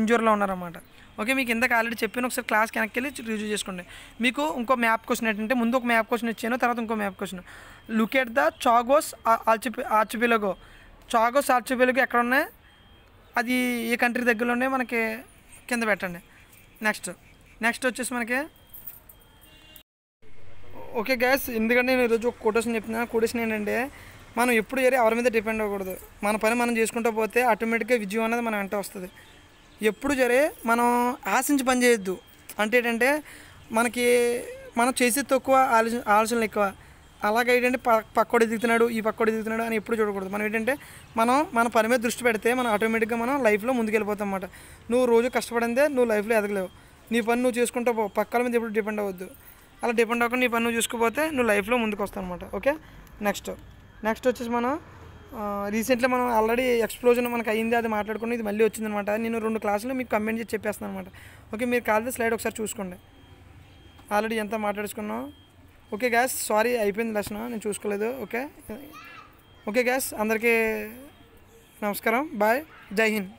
ఇంజూర్లో ఉన్నారన్నమాట ఓకే మీకు ఇందాక ఆల్రెడీ చెప్పాను ఒకసారి క్లాస్ వెనక్కి వెళ్ళి రివ్యూ చేసుకోండి మీకు ఇంకో మ్యాప్ క్వశ్చన్ ఏంటంటే ముందు ఒక మ్యాప్ క్వశ్చన్ ఇచ్చాను తర్వాత ఇంకో map question look at the Chagos ఆర్చిపి ఆర్చిపిలగో చాగోస్ ఆర్చిపిలగో ఎక్కడ ఉన్నాయి అది ఏ కంట్రీ దగ్గరలోనే మనకి కింద పెట్టండి నెక్స్ట్ నెక్స్ట్ వచ్చేసి మనకి ఓకే గ్యాస్ ఎందుకంటే నేను ఈరోజు ఒక కొటేషన్ చెప్తున్నా కొటేషన్ ఏంటంటే మనం ఎప్పుడు ఎవరి మీద డిపెండ్ అవ్వకూడదు మన పని మనం చేసుకుంటూ పోతే ఆటోమేటిక్గా విజయం అనేది మన వెంట వస్తుంది ఎప్పుడు సరే మనం ఆశించి పని అంటే ఏంటంటే మనకి మనం చేసేది తక్కువ ఆలోచన ఆలోచనలు ఎక్కువ అలాగే ఏంటంటే పక్కోడు దిగుతున్నాడు ఈ పక్కోడు దిగుతున్నాడు అని ఎప్పుడు చూడకూడదు మనం ఏంటంటే మనం మన పని మీద దృష్టి పెడితే మనం ఆటోమేటిక్గా మనం లైఫ్లో ముందుకెళ్ళిపోతాం అన్నమాట నువ్వు రోజు కష్టపడిందే నువ్వు లైఫ్లో ఎదగలేవు నీ పని నువ్వు చేసుకుంటా పో పక్కల మీద ఎప్పుడు డిపెండ్ అవ్వద్దు అలా డిపెండ్ అవ్వకుండా నీ పని నువ్వు చూసుకుపోతే నువ్వు లైఫ్లో ముందుకు వస్తావు అనమాట ఓకే నెక్స్ట్ నెక్స్ట్ వచ్చేసి మనం రీసెంట్లీ మనం ఆల్రెడీ ఎక్స్ప్లోజన్ మనకు అయింది అది మాట్లాడుకుని ఇది మళ్ళీ వచ్చిందనమాట నేను రెండు క్లాసులు మీకు కమెంట్ చేసి చెప్పేస్తాను అనమాట ఓకే మీరు కాదు స్లైడ్ ఒకసారి చూసుకోండి ఆల్రెడీ ఎంత మాట్లాడుకున్నాం ఓకే గ్యాస్ సారీ అయిపోయింది లక్షణ నేను చూసుకోలేదు ఓకే ఓకే గ్యాస్ అందరికీ నమస్కారం బాయ్ జై హింద్